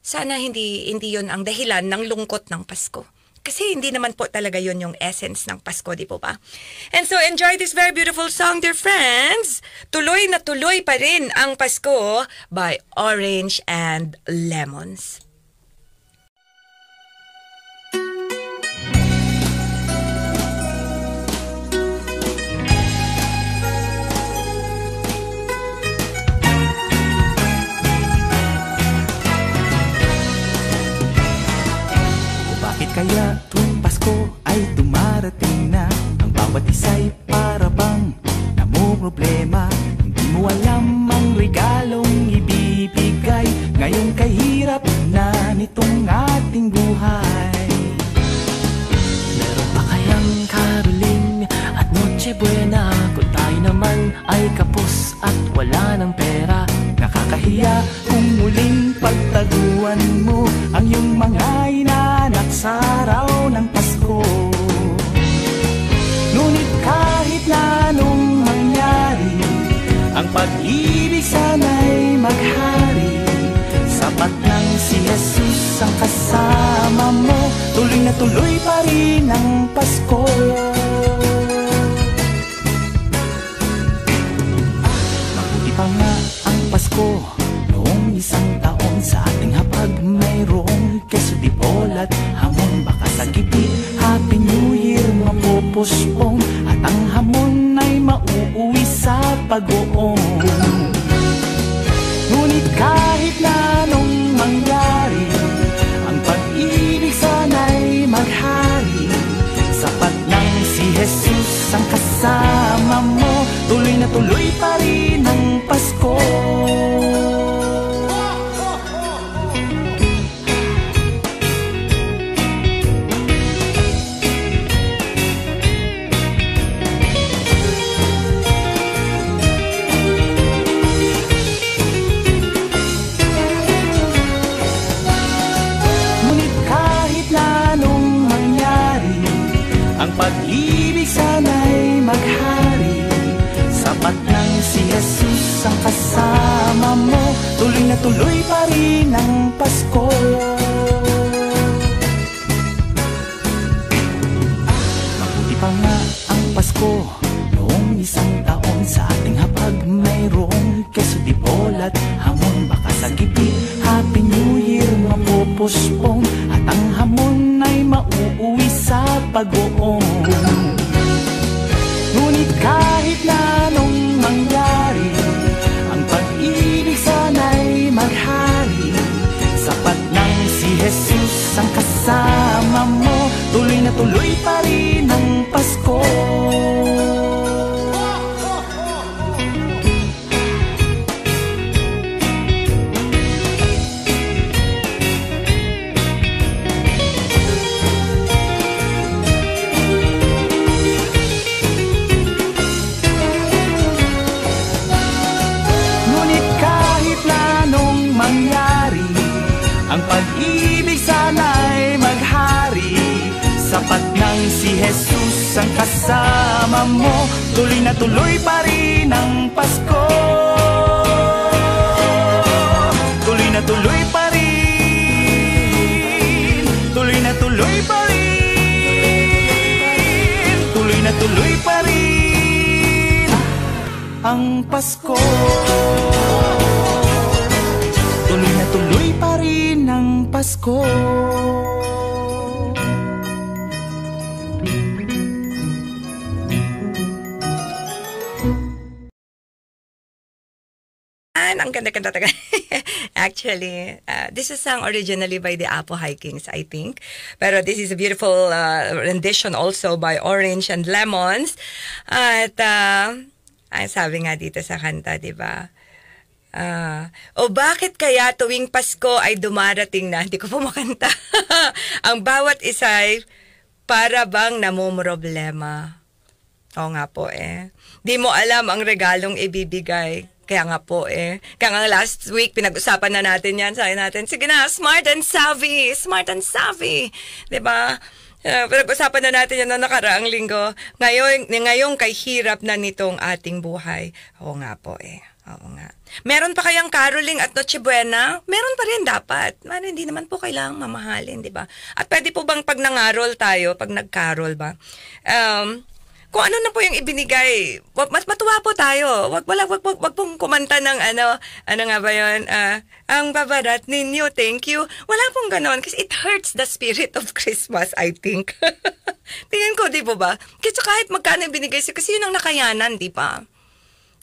Speaker 2: sana hindi, hindi yon ang dahilan ng lungkot ng Pasko. Kasi hindi naman po talaga yon yung essence ng Pasko, di po ba? And so enjoy this very beautiful song, dear friends. Tuloy na tuloy pa rin ang Pasko by Orange and Lemons.
Speaker 1: Kaya tuwing Pasko ay dumarating na Ang bawat isa'y para bang namumroblema Hindi mo alam ang regalong ibibigay Ngayon kahirap na nitong ating buhay Meron pa kayang karoling at noche buena Kung tayo naman ay kapos at wala ng pera Nakakahiya kung muling pagtaguan mo Ang iyong mga inanak sa araw ng Pasko Ngunit kahit na anong mangyari Ang pag-ibig sana'y maghari Sapat ng si Jesus ang kasama mo Tuloy na tuloy pa rin ang Pasko mayroong keso di olat Hamon baka sa giti Happy New Year mapupuspong At ang hamon ay mauuwi sa pag-oong Ngunit kahit na anong mangyari Ang pag-ibig sana'y maghari Sapat lang si Jesus ang kasama mo Tuloy na tuloy pa rin ang Pasko
Speaker 2: ang ganda-ganda talaga. Actually, uh, this is sung originally by the Apo Hikings, I think. Pero this is a beautiful uh, rendition also by Orange and Lemons. At uh, ang sabi nga dito sa kanta, di ba? Ah, o bakit kaya tuwing Pasko ay dumarating na, hindi ko po makanta, ang bawat isa ay para bang namumroblema. O nga po eh. Di mo alam ang regalong ibibigay. Kaya nga po eh. Kaya nga last week, pinag-usapan na natin yan. Sabi natin, sige na, smart and savvy. Smart and savvy. Di ba? Diba? Uh, pinag-usapan na natin yan na nakaraang linggo. Ngayon, ngayong kay hirap na nitong ating buhay. O nga po eh. Oo nga. Meron pa kayang caroling at Noche Buena? Meron pa rin dapat. Man, hindi naman po kailangang mamahalin, di ba? At pwede po bang pag nangarol tayo, pag nag-carol ba? Um, kung ano na po yung ibinigay, mas matuwa po tayo. Wag wala wag, wag, wag pong kumanta ng ano, ano nga ba 'yon? Uh, ah, ang babarat ninyo, thank you. Wala pong ganoon kasi it hurts the spirit of Christmas, I think. Tingin ko, di po ba? Kasi kahit magkano binigay siya, kasi yun ang nakayanan, di ba?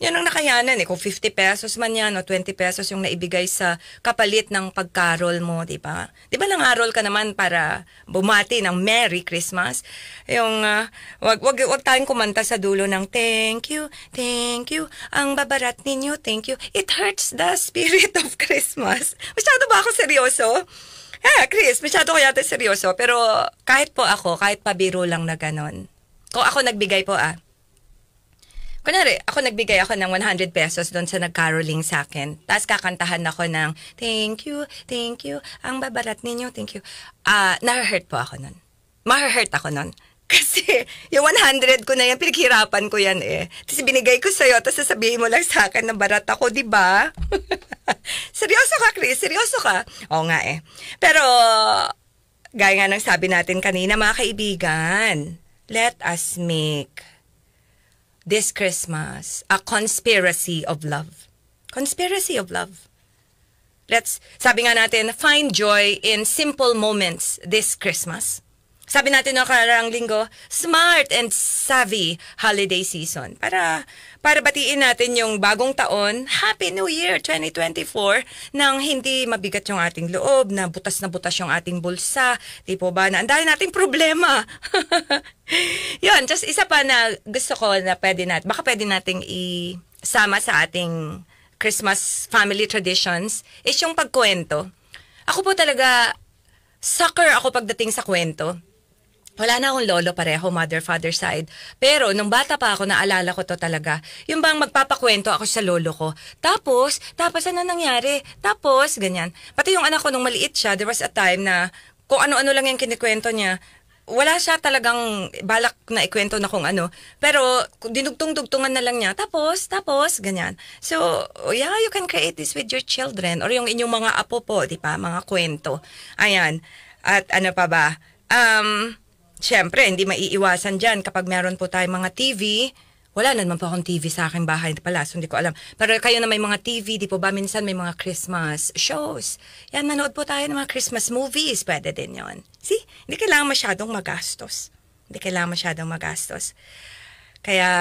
Speaker 2: Yan ang nakayanan eh. Kung 50 pesos man yan o 20 pesos yung naibigay sa kapalit ng pagkarol mo, di ba? Di ba nangarol ka naman para bumati ng Merry Christmas? Yung uh, wag, wag, wag tayong kumanta sa dulo ng thank you, thank you, ang babarat ninyo, thank you. It hurts the spirit of Christmas. Masyado ba ako seryoso? Ah, Chris, masyado ko yata seryoso. Pero kahit po ako, kahit pabiro lang na ganon. Kung ako nagbigay po ah, Kunwari, ako nagbigay ako ng 100 pesos doon sa nag-caroling sa akin. Tapos kakantahan ako ng, thank you, thank you, ang babarat ninyo, thank you. Ah, uh, na-hurt po ako noon. Ma-hurt ako noon. Kasi yung 100 ko na yan, pinaghirapan ko yan eh. Tapos binigay ko sa'yo, tapos sasabihin mo lang sa akin na barat ako, di ba? seryoso ka, Chris? Seryoso ka? Oo nga eh. Pero, gaya nga ng sabi natin kanina, mga kaibigan, let us make this Christmas, a conspiracy of love. Conspiracy of love. Let's, sabi nga natin, find joy in simple moments this Christmas sabi natin no, karang linggo, smart and savvy holiday season. Para, para batiin natin yung bagong taon, Happy New Year 2024, nang hindi mabigat yung ating loob, na butas na butas yung ating bulsa. Di po ba? Na ang dahil nating problema. Yun, just isa pa na gusto ko na pwede natin, baka pwede nating isama sa ating Christmas family traditions is yung pagkwento. Ako po talaga, sucker ako pagdating sa kwento wala na akong lolo, pareho, mother, father side. Pero nung bata pa ako, naalala ko to talaga. Yung bang magpapakwento ako sa lolo ko. Tapos, tapos ano nangyari? Tapos, ganyan. Pati yung anak ko nung maliit siya, there was a time na kung ano-ano lang yung kinikwento niya, wala siya talagang balak na ikwento na kung ano. Pero dinugtong-dugtungan na lang niya. Tapos, tapos, ganyan. So, yeah, you can create this with your children or yung inyong mga apo po, di ba? Mga kwento. Ayan. At ano pa ba? Um, syempre, hindi maiiwasan dyan kapag meron po tayong mga TV, wala na naman po akong TV sa aking bahay pala, so hindi ko alam. Pero kayo na may mga TV, di po ba? Minsan may mga Christmas shows. Yan, manood po tayo ng mga Christmas movies. Pwede din yon. See? Hindi kailangan masyadong magastos. Hindi kailangan masyadong magastos. Kaya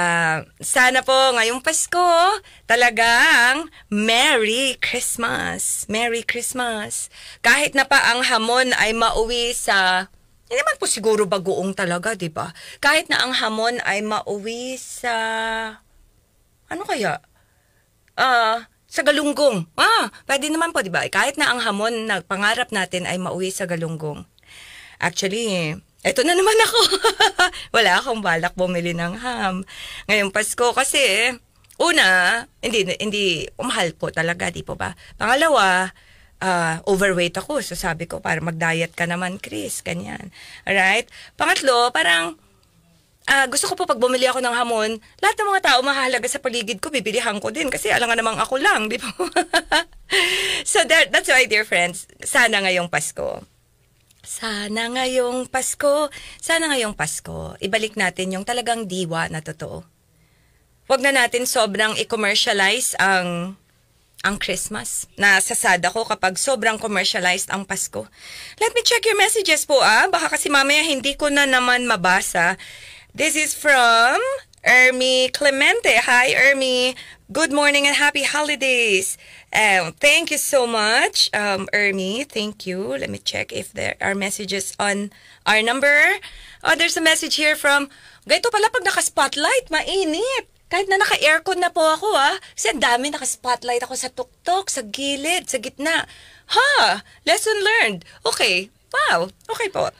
Speaker 2: sana po ngayong Pasko talagang Merry Christmas. Merry Christmas. Kahit na pa ang hamon ay mauwi sa hindi man po siguro bagoong talaga, di ba? Kahit na ang hamon ay mauwi sa... Ano kaya? Ah, uh, sa galunggong. Ah, pwede naman po, di ba? Kahit na ang hamon na pangarap natin ay mauwi sa galunggong. Actually, eto na naman ako. Wala akong balak bumili ng ham. Ngayong Pasko kasi, una, hindi, hindi, umahal po talaga, di po ba? Pangalawa, uh, overweight ako. So sabi ko, para mag-diet ka naman, Chris. Ganyan. Alright? Pangatlo, parang, uh, gusto ko po pag bumili ako ng hamon, lahat ng mga tao mahalaga sa paligid ko, bibilihan ko din. Kasi alam nga namang ako lang, di ba? so that, that's why, dear friends, sana ngayong Pasko. Sana ngayong Pasko, sana ngayong Pasko, ibalik natin yung talagang diwa na totoo. Huwag na natin sobrang i-commercialize ang ang Christmas. Nasasad ako kapag sobrang commercialized ang Pasko. Let me check your messages po ah. Baka kasi mamaya hindi ko na naman mabasa. This is from Ermi Clemente. Hi, Ermi. Good morning and happy holidays. Um, thank you so much, um, Ermi. Thank you. Let me check if there are messages on our number. Oh, there's a message here from, Gaito pala pag naka-spotlight, mainit. Kahit na naka-aircon na po ako ah. Kasi dami naka-spotlight ako sa tuktok, sa gilid, sa gitna. Ha! Lesson learned. Okay. Wow. Okay po.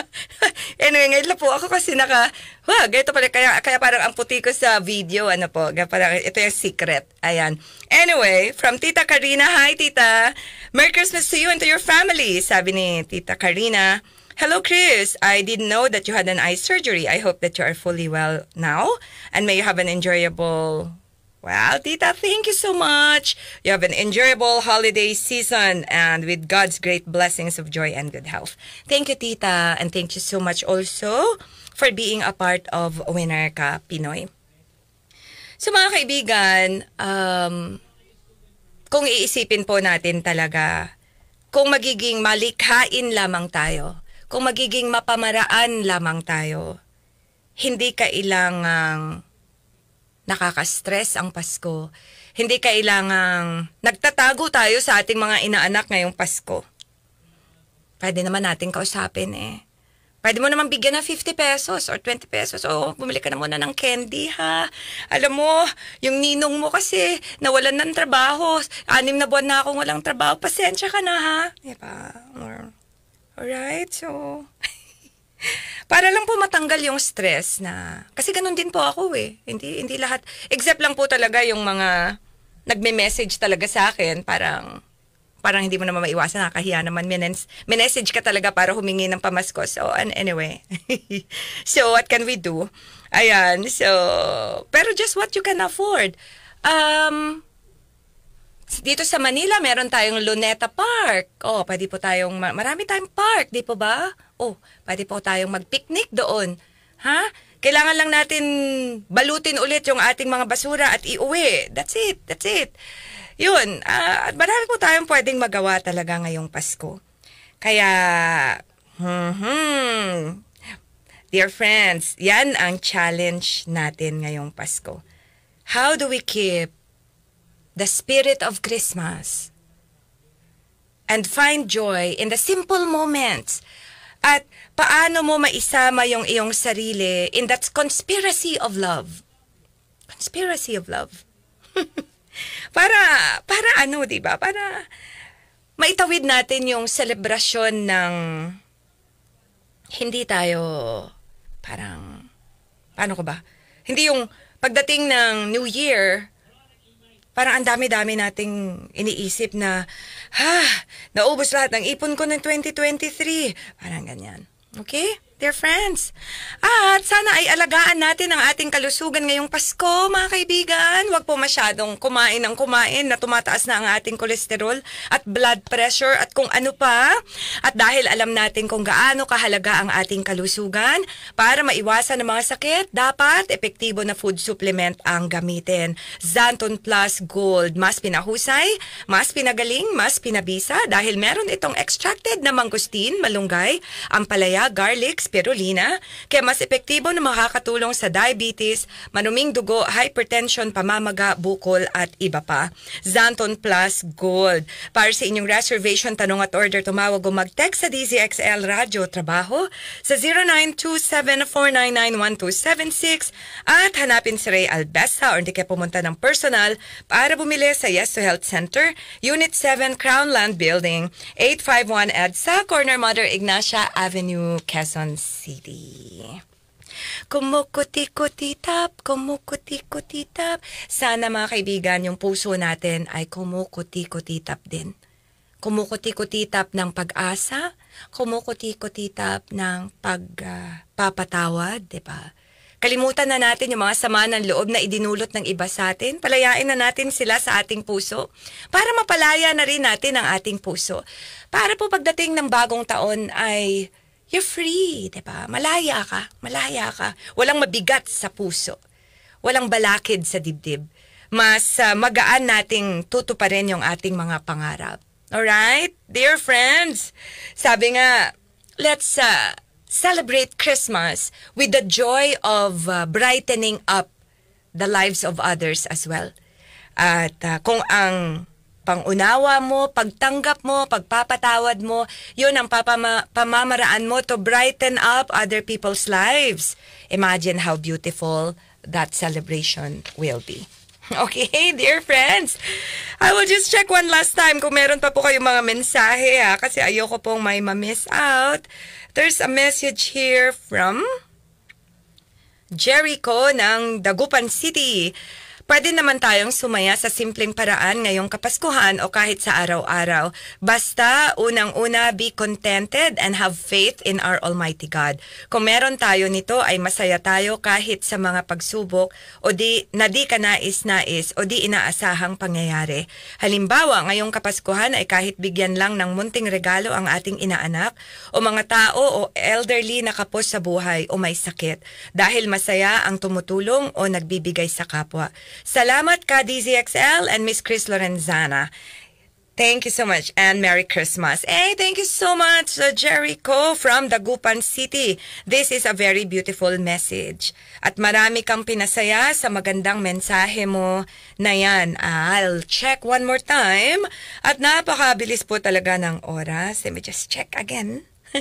Speaker 2: anyway, ngayon lang po ako kasi naka, wow, ganito pala, kaya, kaya parang ang puti ko sa video, ano po, parang ito yung secret. Ayan. Anyway, from Tita Karina, hi Tita. Merry Christmas to you and to your family, sabi ni Tita Karina. Hello, Chris. I didn't know that you had an eye surgery. I hope that you are fully well now and may you have an enjoyable. Well, Tita, thank you so much. You have an enjoyable holiday season and with God's great blessings of joy and good health. Thank you, Tita, and thank you so much also for being a part of Winner Ka Pinoy. So mga kaibigan, um, kung iisipin po natin talaga, kung magiging malikhain lamang tayo, kung magiging mapamaraan lamang tayo. Hindi kailangang nakaka-stress ang Pasko. Hindi kailangang nagtatago tayo sa ating mga inaanak ngayong Pasko. Pwede naman natin kausapin eh. Pwede mo naman bigyan ng 50 pesos or 20 pesos. O, bumili ka na muna ng candy, ha? Alam mo, yung ninong mo kasi, nawalan ng trabaho. Anim na buwan na akong walang trabaho. Pasensya ka na, ha? Diba? Or, Alright? So, para lang po matanggal yung stress na, kasi ganun din po ako eh. Hindi, hindi lahat, except lang po talaga yung mga nagme-message talaga sa akin, parang, parang hindi mo naman maiwasan, nakakahiya naman. Minens, minessage ka talaga para humingi ng pamasko. So, and anyway. so, what can we do? Ayan, so, pero just what you can afford. Um, dito sa Manila, meron tayong Luneta Park. Oh, pwede po tayong, marami tayong park, di po ba? Oh, pwede po tayong mag-picnic doon. Ha? Kailangan lang natin balutin ulit yung ating mga basura at iuwi. That's it, that's it. Yun, uh, marami po tayong pwedeng magawa talaga ngayong Pasko. Kaya, hmm, dear friends, yan ang challenge natin ngayong Pasko. How do we keep the spirit of Christmas and find joy in the simple moments at paano mo maisama yung iyong sarili in that conspiracy of love. Conspiracy of love. para, para ano, di ba? Para maitawid natin yung selebrasyon ng hindi tayo parang, paano ko ba? Hindi yung pagdating ng New Year, Parang ang dami-dami nating iniisip na, ha, naubos lahat ng ipon ko ng 2023. Parang ganyan. Okay? Dear friends, at sana ay alagaan natin ang ating kalusugan ngayong Pasko, mga kaibigan. Huwag po masyadong kumain ng kumain na tumataas na ang ating kolesterol at blood pressure at kung ano pa. At dahil alam natin kung gaano kahalaga ang ating kalusugan, para maiwasan ang mga sakit, dapat epektibo na food supplement ang gamitin. Zanton Plus Gold, mas pinahusay, mas pinagaling, mas pinabisa dahil meron itong extracted na mangustin, malunggay, ampalaya, garlic, spirulina, kaya mas epektibo na makakatulong sa diabetes, manuming dugo, hypertension, pamamaga, bukol at iba pa. Zanton Plus Gold. Para sa inyong reservation, tanong at order, tumawag o mag-text sa DZXL Radyo Trabaho sa 0927-499-1276 at hanapin si Ray Albesa o hindi kaya pumunta ng personal para bumili sa Yes to Health Center, Unit 7, Crownland Building, 851 EDSA, Corner Mother Ignacia Avenue, Quezon City. kumukuti kutitap kumukuti kutitap Sana mga kaibigan, yung puso natin ay kumukuti kutitap din. kumukuti kutitap ng pag-asa, kutitap ng pagpapatawad, uh, di ba? Kalimutan na natin yung mga sama ng loob na idinulot ng iba sa atin. Palayain na natin sila sa ating puso para mapalaya na rin natin ang ating puso. Para po pagdating ng bagong taon ay You're free, di ba? Malaya ka, malaya ka. Walang mabigat sa puso. Walang balakid sa dibdib. Mas uh, magaan nating tutuparin yung ating mga pangarap. Alright? Dear friends, sabi nga, let's uh, celebrate Christmas with the joy of uh, brightening up the lives of others as well. At uh, kung ang pangunawa mo, pagtanggap mo, pagpapatawad mo, yun ang papama- pamamaraan mo to brighten up other people's lives. Imagine how beautiful that celebration will be. Okay, dear friends. I will just check one last time kung meron pa po kayong mga mensahe ha, kasi ayoko pong may ma-miss out. There's a message here from Jericho ng Dagupan City. Pwede naman tayong sumaya sa simpleng paraan ngayong Kapaskuhan o kahit sa araw-araw. Basta, unang-una, be contented and have faith in our Almighty God. Kung meron tayo nito, ay masaya tayo kahit sa mga pagsubok o di, na di ka nais-nais o di inaasahang pangyayari. Halimbawa, ngayong Kapaskuhan ay kahit bigyan lang ng munting regalo ang ating inaanak o mga tao o elderly na kapos sa buhay o may sakit dahil masaya ang tumutulong o nagbibigay sa kapwa. Salamat ka DZXL and Miss Chris Lorenzana. Thank you so much and Merry Christmas. Hey, thank you so much, uh, Jericho from Dagupan City. This is a very beautiful message. At marami kang pinasaya sa magandang mensahe mo na yan. I'll check one more time. At napakabilis po talaga ng oras. Let me just check again.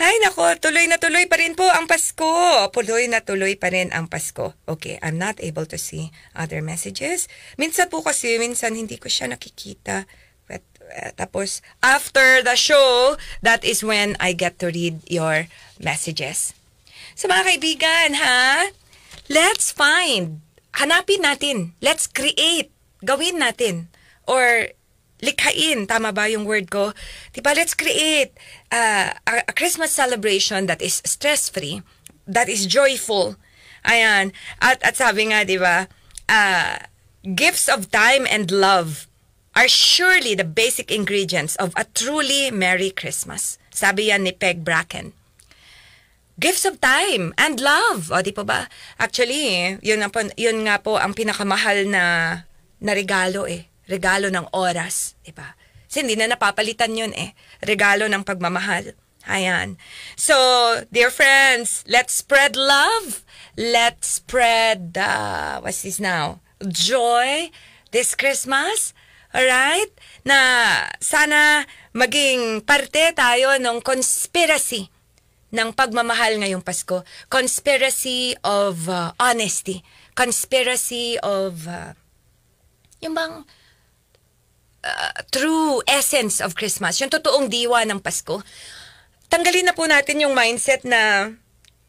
Speaker 2: Ay nako, tuloy na tuloy pa rin po ang Pasko. Tuloy na tuloy pa rin ang Pasko. Okay, I'm not able to see other messages. Minsan po kasi, minsan hindi ko siya nakikita. But, uh, tapos, after the show, that is when I get to read your messages. Sa so, mga kaibigan, ha? Let's find. Hanapin natin. Let's create. Gawin natin. Or likhain. Tama ba yung word ko? Diba, let's create uh, a Christmas celebration that is stress-free, that is joyful. Ayan. At, at sabi nga, di ba, uh, gifts of time and love are surely the basic ingredients of a truly Merry Christmas. Sabi yan ni Peg Bracken. Gifts of time and love. O, di po ba? Actually, yun, na po, yun nga po ang pinakamahal na, na regalo eh. Regalo ng oras. Di ba? Kasi hindi na napapalitan yun eh regalo ng pagmamahal. Ayan. So, dear friends, let's spread love. Let's spread, uh, what's this now? Joy this Christmas. Alright? Na sana maging parte tayo ng conspiracy ng pagmamahal ngayong Pasko. Conspiracy of uh, honesty. Conspiracy of, uh, yung bang, uh, true essence of Christmas, yung totoong diwa ng Pasko, tanggalin na po natin yung mindset na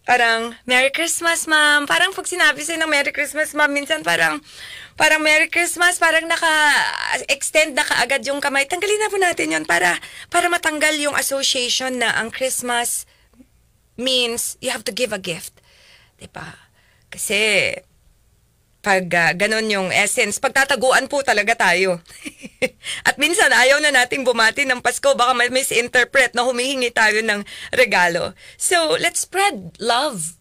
Speaker 2: parang Merry Christmas, ma'am. Parang pag sinabi sa'yo ng Merry Christmas, ma'am, minsan parang parang Merry Christmas, parang naka-extend na kaagad yung kamay. Tanggalin na po natin yon para, para matanggal yung association na ang Christmas means you have to give a gift. ba diba? Kasi pag uh, ah, ganon yung essence, pagtataguan po talaga tayo. At minsan ayaw na nating bumati ng Pasko, baka may misinterpret na humihingi tayo ng regalo. So, let's spread love.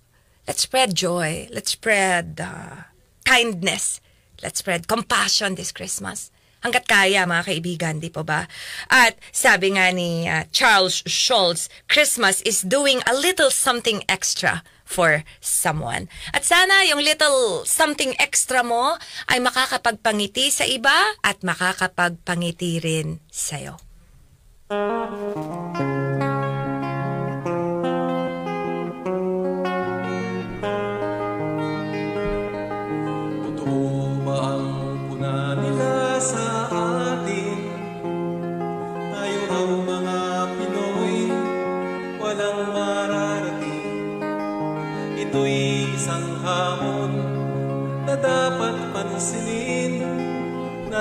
Speaker 2: Let's spread joy. Let's spread uh, kindness. Let's spread compassion this Christmas. Hanggat kaya, mga kaibigan, di po ba? At sabi nga ni uh, Charles Schultz, Christmas is doing a little something extra for someone. At sana yung little something extra mo ay makakapagpangiti sa iba at makakapagpangiti rin sa'yo. Thank you.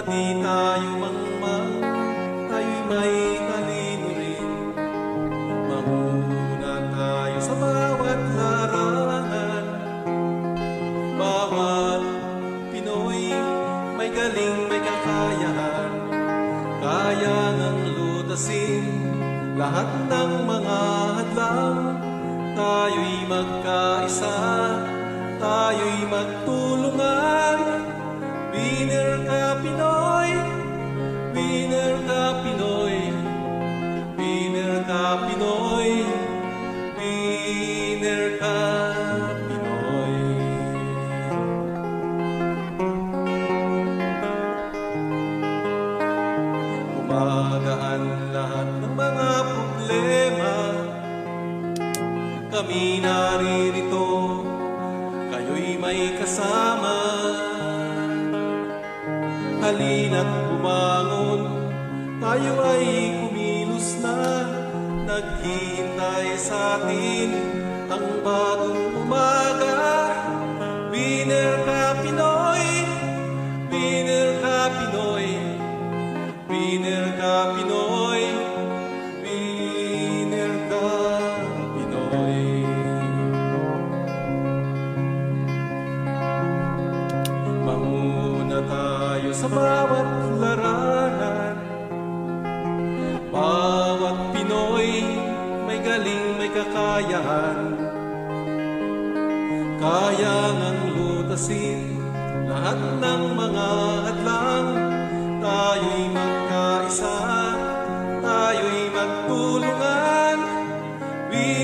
Speaker 3: di tayo mangma, tayo'y may talino rin. Mahuna tayo sa bawat larangan. Bawat Pinoy may galing, may kakayahan. Kaya ng lutasin lahat ng mga hadlang. Tayo'y magkaisa, tayo'y magtulungan. Winner ka Pinoy, winner ka Pinoy, winner ka Pinoy, winner ka Pinoy. Kumagaan lahat ng mga problema, kami naririto, kayo'y may kasama halina't bumangon Tayo ay kumilos na Naghihintay sa atin Ang bagong umaga Winner Cup kasipayahan Kaya ngang lutasin lahat ng mga hadlang Tayo'y magkaisa, tayo'y magtulungan We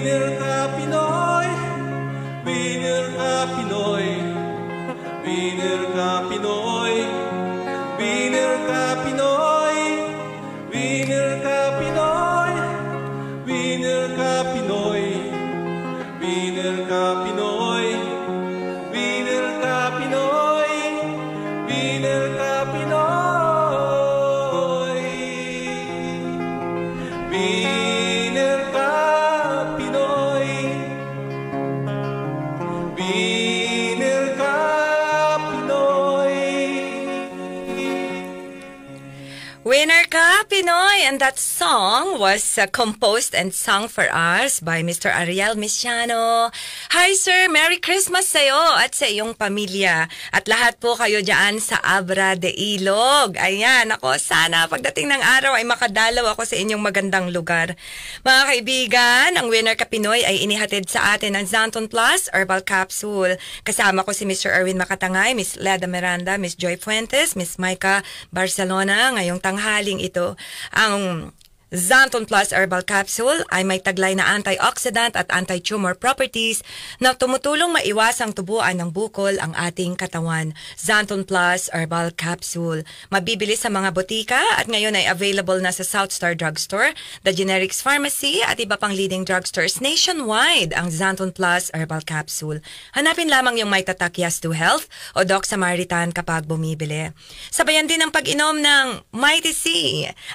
Speaker 2: was uh, composed and sung for us by Mr. Ariel Misiano. Hi sir, Merry Christmas sa iyo at sa iyong pamilya. At lahat po kayo dyan sa Abra de Ilog. Ayan, ako sana pagdating ng araw ay makadalaw ako sa inyong magandang lugar. Mga kaibigan, ang winner ka Pinoy ay inihatid sa atin ng Zanton Plus Herbal Capsule. Kasama ko si Mr. Erwin Makatangay, Miss Leda Miranda, Miss Joy Fuentes, Miss Micah Barcelona ngayong tanghaling ito. Ang Zanton Plus Herbal Capsule ay may taglay na antioxidant at anti-tumor properties na tumutulong maiwasang tubuan ng bukol ang ating katawan. Zanton Plus Herbal Capsule. Mabibili sa mga botika at ngayon ay available na sa South Star Drugstore, The Generics Pharmacy at iba pang leading drugstores nationwide ang Zanton Plus Herbal Capsule. Hanapin lamang yung may tatak yes to health o Doc Samaritan kapag bumibili. Sabayan din ang pag-inom ng Mighty C,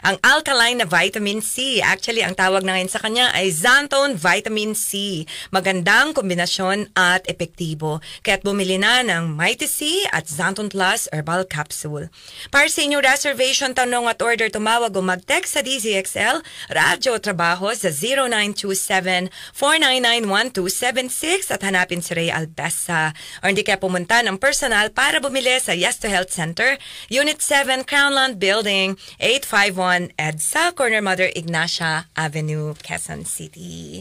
Speaker 2: ang alkaline na vitamin Vitamin C. Actually, ang tawag na ngayon sa kanya ay Zantone Vitamin C. Magandang kombinasyon at epektibo. Kaya bumili na ng Mighty C at Zantone Plus Herbal Capsule. Para sa inyong reservation, tanong at order, tumawag o mag-text sa DZXL Radyo Trabaho sa 0927-499-1276 at hanapin si Ray Albesa. Or hindi kaya pumunta ng personal para bumili sa Yes to Health Center, Unit 7, Crownland Building, 851 EDSA, Corner Mother Ignacia Avenue, Quezon City.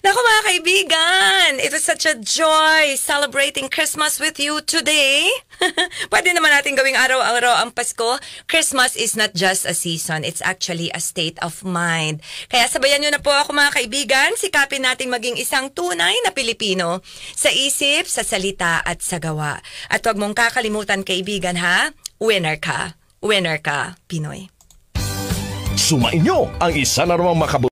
Speaker 2: Naku mga kaibigan, it is such a joy celebrating Christmas with you today. Pwede naman natin gawing araw-araw ang Pasko. Christmas is not just a season, it's actually a state of mind. Kaya sabayan nyo na po ako mga kaibigan, sikapin natin maging isang tunay na Pilipino sa isip, sa salita at sa gawa. At huwag mong kakalimutan kaibigan ha, winner ka. Winner ka, Pinoy.
Speaker 1: Sumainyo ang isa na namang makabuti